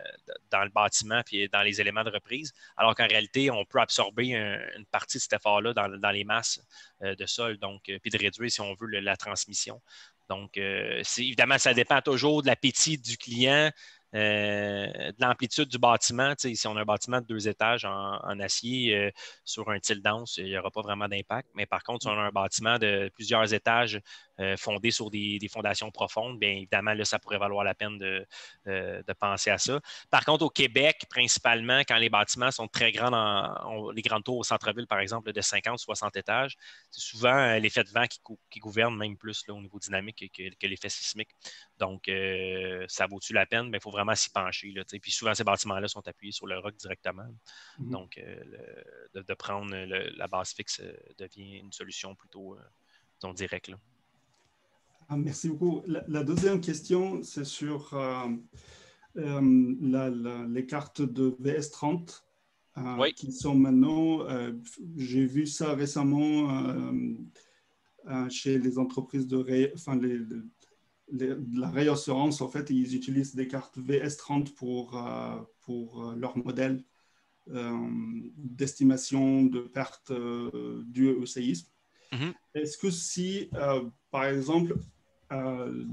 dans le bâtiment et dans les éléments de reprise, alors qu'en réalité, on peut absorber une partie de cet effort-là dans, les masses euh, de sol, donc, puis de réduire, si on veut, la transmission. Donc, évidemment, ça dépend toujours de l'appétit du client, euh, de l'amplitude du bâtiment. Si on a un bâtiment de deux étages en, acier euh, sur un tilt dense, il n'y aura pas vraiment d'impact. Mais par contre, si on a un bâtiment de plusieurs étages euh, fondé sur des, fondations profondes, bien évidemment, là, ça pourrait valoir la peine de, penser à ça. Par contre, au Québec, principalement, quand les bâtiments sont très grands, les grandes tours au centre-ville, par exemple, de 50, 60 étages, c'est souvent l'effet de vent qui, gouverne même plus au niveau dynamique que, l'effet sismique. Donc, ça vaut-tu la peine? Bien, il faut vraiment s'y pencher. Là, puis souvent, ces bâtiments-là sont appuyés sur le roc directement. Mm-hmm. Donc, euh, de, prendre la base fixe euh, devient une solution plutôt euh, disons, directe. Ah, merci beaucoup. La, deuxième question, c'est sur la, les cartes de VS30 qui sont maintenant, j'ai vu ça récemment chez les entreprises de, ré, les, la réassurance, en fait, ils utilisent des cartes VS30 pour, euh, pour euh, leur modèle euh, d'estimation de pertes dues au séisme. Mhm. Est-ce que si, par exemple,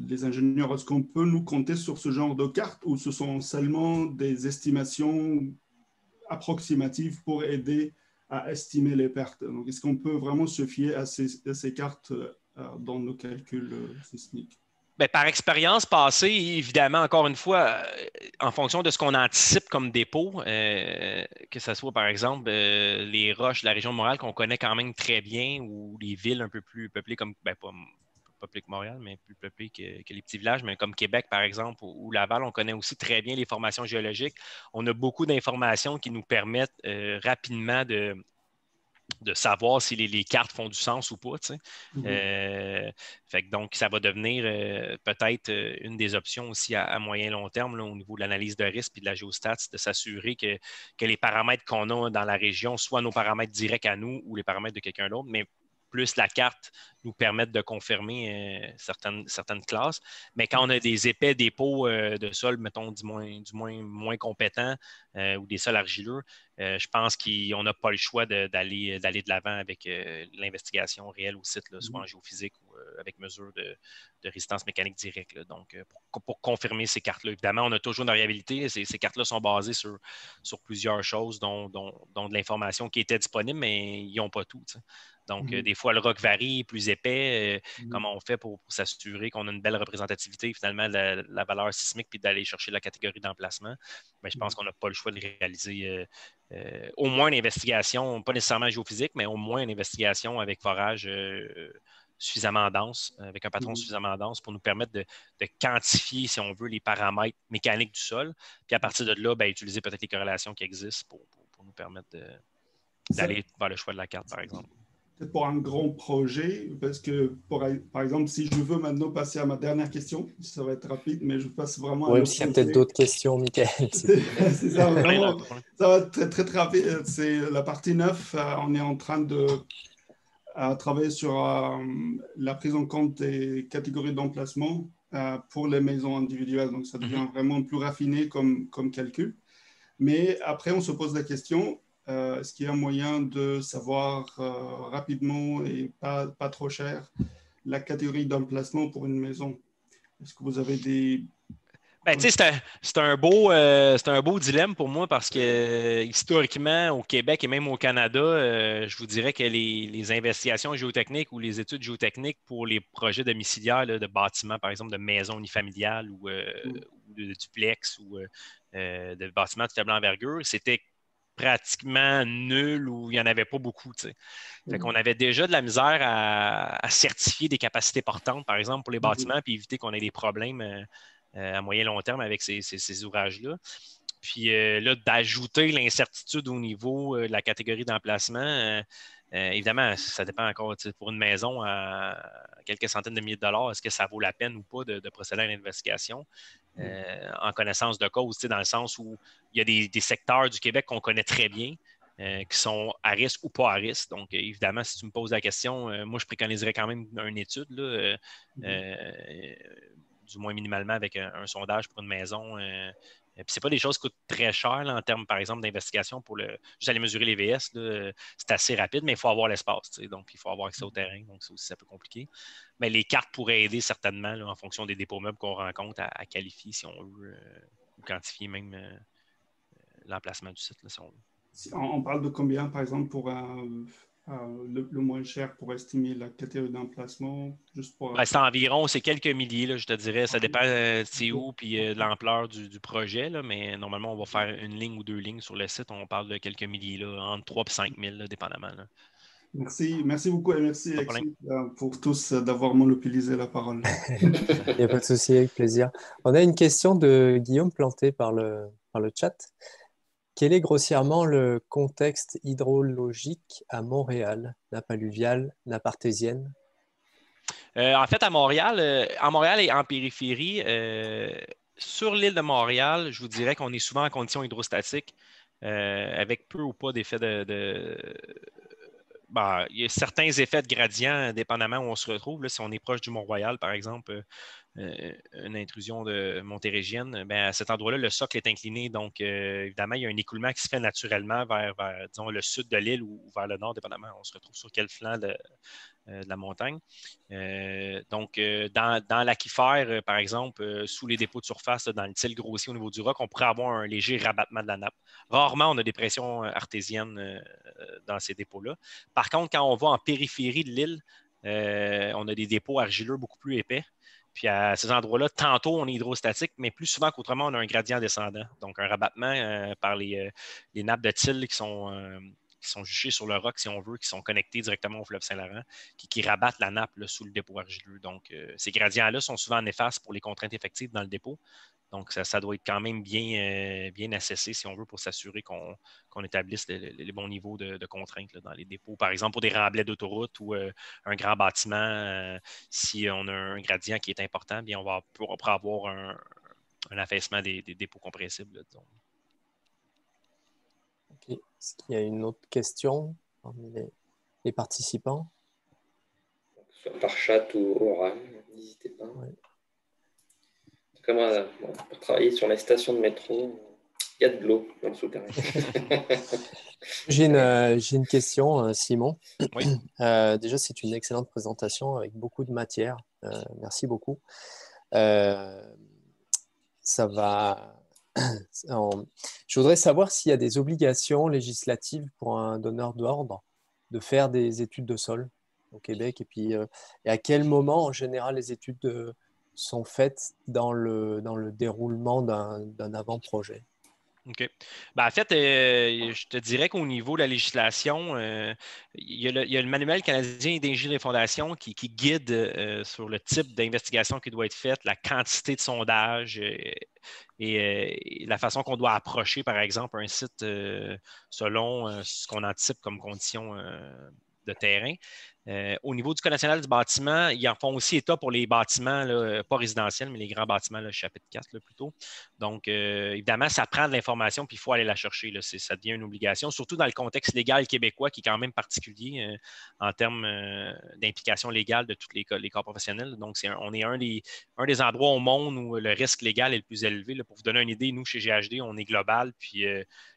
les ingénieurs, est-ce qu'on peut nous compter sur ce genre de cartes ou ce sont seulement des estimations approximatives pour aider à estimer les pertes. est-ce qu'on peut vraiment se fier à ces, cartes dans nos calculs sismiques ben, par expérience passée, évidemment, encore une fois, euh, en fonction de ce qu'on anticipe comme dépôt, euh, que ce soit par exemple euh, les roches de la région de Montréal qu'on connaît quand même très bien ou les villes un peu plus peuplées comme, bien, pas peuplées que Montréal, mais plus peuplées que, les petits villages, mais comme Québec par exemple ou, Laval, on connaît aussi très bien les formations géologiques. On a beaucoup d'informations qui nous permettent rapidement de, de savoir si les, cartes font du sens ou pas. Mhm. Euh, fait que donc, ça va devenir euh, peut-être euh, une des options aussi à, moyen moyen long terme au niveau de l'analyse de risque et de la géostats, de s'assurer que, les paramètres qu'on a dans la région soient nos paramètres directs à nous ou les paramètres de quelqu'un d'autre, mais plus la carte nous permettent de confirmer euh, certaines, certaines classes. Mais quand on a des épais, dépôts euh, de sol, mettons, du moins, du moins, moins compétents euh, ou des sols argileux, je pense qu'on n'a pas le choix d'aller de, l'avant avec l'investigation réelle au site, soit en mm-hmm. géophysique ou avec mesure de, résistance mécanique directe. Donc, pour, confirmer ces cartes-là, évidemment, on a toujours une variabilité. Ces, ces cartes-là sont basées sur, plusieurs choses, dont, de l'information qui était disponible, mais ils n'ont pas tout. Donc, euh, mhm. des fois, le roc varie, plus épais. Euh, mhm. Comment on fait pour, s'assurer qu'on a une belle représentativité, finalement, de la, valeur sismique, puis d'aller chercher la catégorie d'emplacement? Mais je pense mhm. qu'on n'a pas le choix de réaliser euh, au moins une investigation, pas nécessairement géophysique, mais au moins une investigation avec forage. suffisamment dense, avec un patron suffisamment dense pour nous permettre de, quantifier, si on veut, les paramètres mécaniques du sol. Puis à partir de là, ben utiliser peut-être les corrélations qui existent pour, pour nous permettre d'aller vers le choix de la carte, par exemple pour un grand projet, parce que par exemple, si je veux maintenant passer à ma dernière question, ça va être rapide, mais je passe vraiment. Oui, s'il y a peut-être d'autres questions, Michael. c'est ça, vraiment, ça va être très, très, très rapide. C'est la partie 9. Euh, on est en train de travailler sur euh, la prise en compte des catégories d'emplacement euh, pour les maisons individuelles. Donc, ça mhm. devient vraiment plus raffiné comme, comme calcul. Mais après, on se pose la question euh, est-ce qu'il y a moyen de savoir euh, rapidement et pas, pas, trop cher la catégorie d'emplacement pour une maison? Est-ce que vous avez des... Ben, c'est un, euh, un, beau dilemme pour moi parce que historiquement, au Québec et même au Canada, je vous dirais que les, investigations géotechniques ou les études géotechniques pour les projets domiciliaires de bâtiments, par exemple de maisons unifamiliales ou, mm. de, duplex ou de bâtiments de faible envergure, c'était pratiquement nul ou il n'y en avait pas beaucoup. Mm. On avait déjà de la misère à, certifier des capacités portantes, par exemple, pour les mm-hmm. bâtiments, puis éviter qu'on ait des problèmes euh, euh, à moyen et long terme avec ces, ouvrages-là. Puis euh, là, d'ajouter l'incertitude au niveau de la catégorie d'emplacement, euh, évidemment, ça dépend encore. Pour une maison à quelques centaines de milliers de dollars, est-ce que ça vaut la peine ou pas de, procéder à une investigation mm. euh, en connaissance de cause, dans le sens où il y a des, secteurs du Québec qu'on connaît très bien, euh, qui sont à risque ou pas à risque. Donc, évidemment, si tu me poses la question, moi, je préconiserais quand même une étude, mm. du moins minimalement avec un, un sondage pour une maison ce euh, c'est pas des choses qui coûtent très cher en termes, par exemple, d'investigation pour le. J'allais mesurer les VS, euh, c'est assez rapide, mais il faut avoir l'espace. Donc, il faut avoir accès au mm-hmm. terrain. Donc, c'est aussi un peu compliqué. Mais les cartes pourraient aider certainement en fonction des dépôts meubles qu'on rencontre à, qualifier si on veut euh, ou quantifier même l'emplacement du site là, si on parle de combien, par exemple, pour euh, le, moins cher pour estimer la catégorie d'emplacement? Euh, ben, c'est environ, c'est quelques milliers, je te dirais. Ça ah dépend euh, où de l'ampleur du, projet, mais normalement, on va faire une ligne ou deux lignes sur le site. On parle de quelques milliers, là, entre 3 et 5 000, dépendamment. Merci, merci beaucoup et merci pour tous d'avoir monopolisé la parole. Il n'y a pas de souci, avec plaisir. On a une question de Guillaume Planté par le, par le chat. Quel est grossièrement le contexte hydrologique à Montréal, la alluviale, la artésienne? Euh, en fait, à Montréal, euh, à Montréal et en périphérie, euh, sur l'île de Montréal, je vous dirais qu'on est souvent en condition hydrostatique, avec peu ou pas d'effet de, ben, il y a certains effets de gradient, indépendamment où on se retrouve. si on est proche du Mont-Royal, par exemple, euh, une intrusion de montérégienne, ben, à cet endroit-là, le socle est incliné. Donc, euh, évidemment, il y a un écoulement qui se fait naturellement vers, le sud de l'île ou, vers le nord, dépendamment, on se retrouve sur quel flanc de, euh, la montagne. donc, dans, l'aquifère, par exemple, sous les dépôts de surface, dans le til grossier au niveau du roc, on pourrait avoir un léger rabattement de la nappe. Rarement, on a des pressions artésiennes dans ces dépôts-là. Par contre, quand on va en périphérie de l'île, on a des dépôts argileux beaucoup plus épais. Puis à ces endroits-là, tantôt on est hydrostatique, mais plus souvent qu'autrement, on a un gradient descendant. Donc un rabattement euh, par euh, les, nappes de till euh, qui sont, juchées sur le roc, si on veut, qui sont connectées directement au fleuve Saint-Laurent, qui, rabattent la nappe sous le dépôt argileux. Donc ces gradients-là sont souvent néfastes pour les contraintes effectives dans le dépôt. Donc, ça, doit être quand même euh, bien, assessé, si on veut, pour s'assurer qu'on établisse les bons niveaux de, contraintes dans les dépôts. Par exemple, pour des remblais d'autoroute ou euh, un grand bâtiment, euh, si on a un gradient qui est important, bien, on va pouvoir avoir un, affaissement des, dépôts compressibles. Est-ce qu'il y a une autre question parmi les, participants? par chat ou oral, n'hésitez pas comme euh, pour travailler sur les stations de métro, il y a de l'eau dans le souterrain. Euh, j'ai, une, question, euh, Simon. Oui. déjà, c'est une excellente présentation avec beaucoup de matière. merci beaucoup. ça va. Je voudrais savoir s'il y a des obligations législatives pour un donneur d'ordre de faire des études de sol au Québec et puis et à quel moment en général les études de, sont faites dans le, déroulement d'un avant-projet. OK. Ben, en fait, euh, je te dirais qu'au niveau de la législation, euh, il, y a le, manuel canadien d'ingénierie des fondations qui, guide euh, sur le type d'investigation qui doit être faite, la quantité de sondage et, la façon qu'on doit approcher, par exemple, un site selon ce qu'on anticipe comme condition de terrain. Euh, au niveau du Code national du bâtiment, ils en font aussi état pour les bâtiments, là, pas résidentiels, mais les grands bâtiments, là, chapitre 4 là, plutôt. Donc, euh, évidemment, ça prend de l'information, puis il faut aller la chercher. Ça devient une obligation, surtout dans le contexte légal québécois qui est quand même particulier euh, en termes d'implication légale de tous les, corps professionnels. Donc, on est un des, endroits au monde où le risque légal est le plus élevé. Pour vous donner une idée, nous, chez GHD, on est global, puis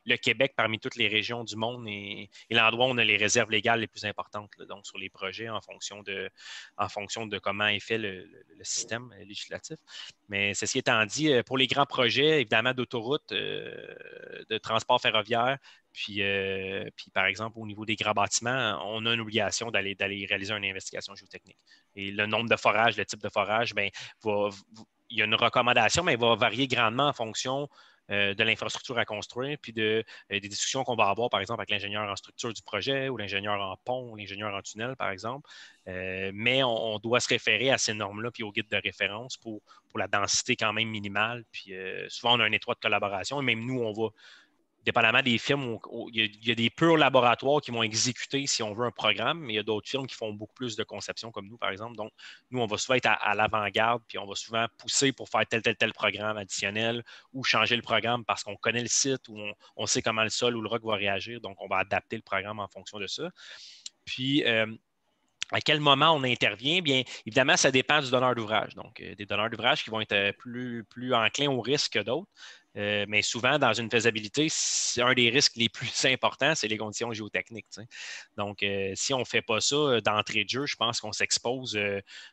le Québec, parmi toutes les régions du monde, est, est l'endroit où on a les réserves légales les plus importantes, donc sur les projet en fonction de, en fonction de comment est fait le, système législatif. Mais ceci étant dit, euh, pour les grands projets, évidemment, d'autoroutes, euh, de transport ferroviaire, puis, euh, puis, par exemple, au niveau des grands bâtiments, on a une obligation d'aller réaliser une investigation géotechnique. Et le nombre de forages, le type de forage, bien, il y a une recommandation, mais va varier grandement en fonction euh, de l'infrastructure à construire, puis de, euh, des discussions qu'on va avoir, par exemple, avec l'ingénieur en structure du projet ou l'ingénieur en pont ou l'ingénieur en tunnel, par exemple. Euh, mais on, doit se référer à ces normes-là, puis au guide de référence pour, pour la densité quand même minimale. Puis souvent, on a un étroit de collaboration, et même nous, on va dépendamment des films, il y, a des purs laboratoires qui vont exécuter, si on veut, un programme, mais il y a d'autres films qui font beaucoup plus de conception, comme nous, par exemple. Donc, nous, on va souvent être à, l'avant-garde, puis on va souvent pousser pour faire tel, tel, tel programme additionnel ou changer le programme parce qu'on connaît le site ou on, sait comment le sol ou le roc va réagir. Donc, on va adapter le programme en fonction de ça. Puis, euh, à quel moment on intervient? Bien, évidemment, ça dépend du donneur d'ouvrage. Donc, euh, des donneurs d'ouvrage qui vont être euh, plus, plus enclins au risque que d'autres. Euh, mais souvent, dans une faisabilité, un des risques les plus importants, c'est les conditions géotechniques. Donc, euh, si on ne fait pas ça euh, d'entrée de jeu, je pense qu'on s'expose,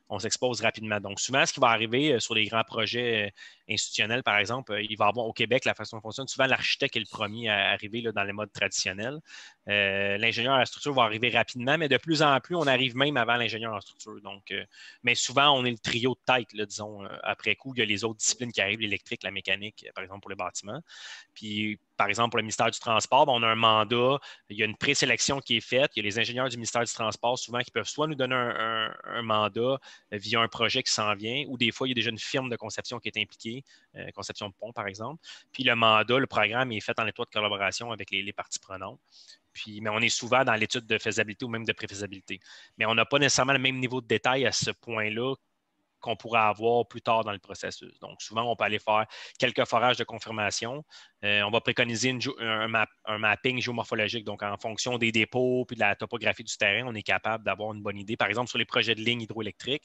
on s'expose rapidement. Donc, souvent, ce qui va arriver sur les grands projets institutionnels, par exemple, il va avoir au Québec la façon dont fonctionne. Souvent, l'architecte est le premier à arriver dans les modes traditionnels. l'ingénieur à la structure va arriver rapidement, mais de plus en plus, on arrive même avant l'ingénieur en structure. Donc, mais souvent, on est le trio de tête, disons, après coup. Il y a les autres disciplines qui arrivent, l'électrique, la mécanique, par exemple les bâtiments. Puis, par exemple, pour le ministère du Transport, ben, on a un mandat, il y a une présélection qui est faite. Il y a les ingénieurs du ministère du Transport souvent qui peuvent soit nous donner un, mandat euh, via un projet qui s'en vient, ou des fois, il y a déjà une firme de conception qui est impliquée, euh, conception de pont, par exemple. Puis le mandat, le programme est fait en étroite collaboration avec les, les parties prenantes. Puis, mais on est souvent dans l'étude de faisabilité ou même de préfaisabilité. Mais on n'a pas nécessairement le même niveau de détail à ce point-là qu'on pourrait avoir plus tard dans le processus. Donc, souvent, on peut aller faire quelques forages de confirmation. Euh, on va préconiser un, un, mapping géomorphologique. Donc, en fonction des dépôts puis de la topographie du terrain, on est capable d'avoir une bonne idée. Par exemple, sur les projets de lignes hydroélectriques,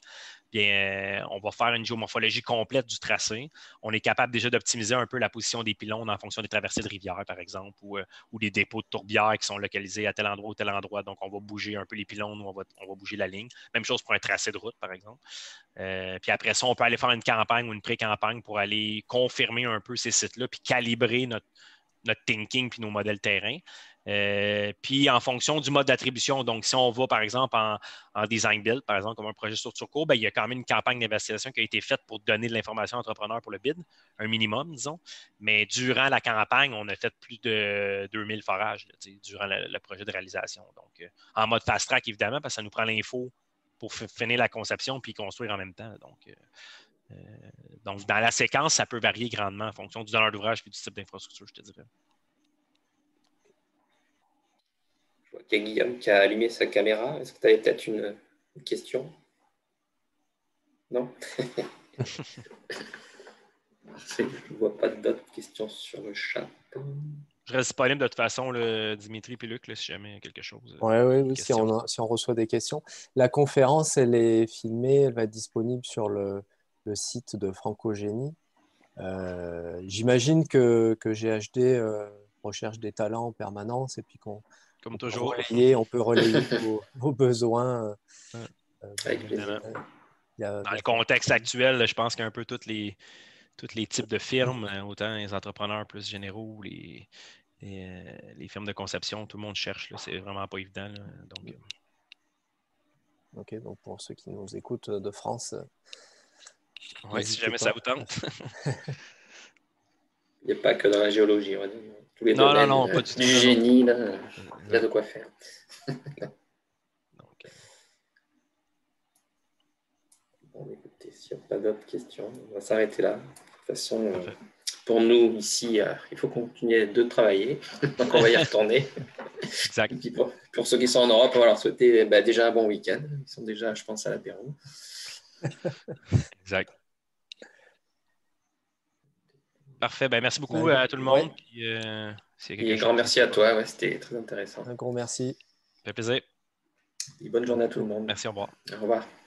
euh, on va faire une géomorphologie complète du tracé. On est capable déjà d'optimiser un peu la position des pylônes en fonction des traversées de rivière, par exemple, ou, euh, des dépôts de tourbières qui sont localisés à tel endroit ou tel endroit. Donc, on va bouger un peu les pylônes ou on va, bouger la ligne. Même chose pour un tracé de route, par exemple. Euh, puis après ça, on peut aller faire une campagne ou une pré-campagne pour aller confirmer un peu ces sites-là, puis calibrer notre, notre thinking puis nos modèles terrain. Euh, puis en fonction du mode d'attribution, donc si on va par exemple en, design build, par exemple comme un projet sur Turco, ben, il y a quand même une campagne d'investigation qui a été faite pour donner de l'information à l'entrepreneur pour le bid, un minimum, disons. Mais durant la campagne, on a fait plus de 2000 forages durant le, projet de réalisation. Donc euh, en mode fast track, évidemment, parce que ça nous prend l'info pour finir la conception puis construire en même temps. Donc, euh, donc, dans la séquence, ça peut varier grandement en fonction du donneur d'ouvrage puis du type d'infrastructure, je te dirais. Je vois y a Guillaume qui a allumé sa caméra. Est-ce que tu avais peut-être une, question Non je ne vois pas d'autres questions sur le chat. Je reste disponible de toute façon, le Dimitri et Luc, si jamais il y a quelque chose. Euh, oui, oui, si on, reçoit des questions. La conférence, elle est filmée, elle va être disponible sur le, site de franco Euh, J'imagine que, que GHD euh, recherche des talents en permanence et puis qu'on toujours. on peut relayer vos, besoins. Euh, euh, Dans le contexte actuel, je pense qu'un peu toutes les, tous les types de firmes, euh, autant les entrepreneurs plus généraux, les, les, firmes de conception, tout le monde cherche. C'est vraiment pas évident. donc, OK, donc pour ceux qui nous écoutent de France. Oui, si jamais ça vous tente. Il n'y a pas que dans la géologie, on Tous les non, non, non, euh, pas du, génie, là, il y a de quoi faire. okay. Bon, écoutez, s'il n'y a pas d'autres questions, on va s'arrêter là. De toute façon, euh, pour nous, ici, euh, il faut continuer de travailler. Donc, on va y retourner. exact. pour, ceux qui sont en Europe, on va leur souhaiter bah, déjà un bon week-end. Ils sont déjà, je pense, à l'apéro. exact. Parfait. Ben, merci beaucoup euh, à tout le monde. Euh, Et un grand merci à toi. C'était très intéressant. Un gros merci. Ça plaisir. Et bonne journée à tout le monde. Merci, au revoir. Au revoir.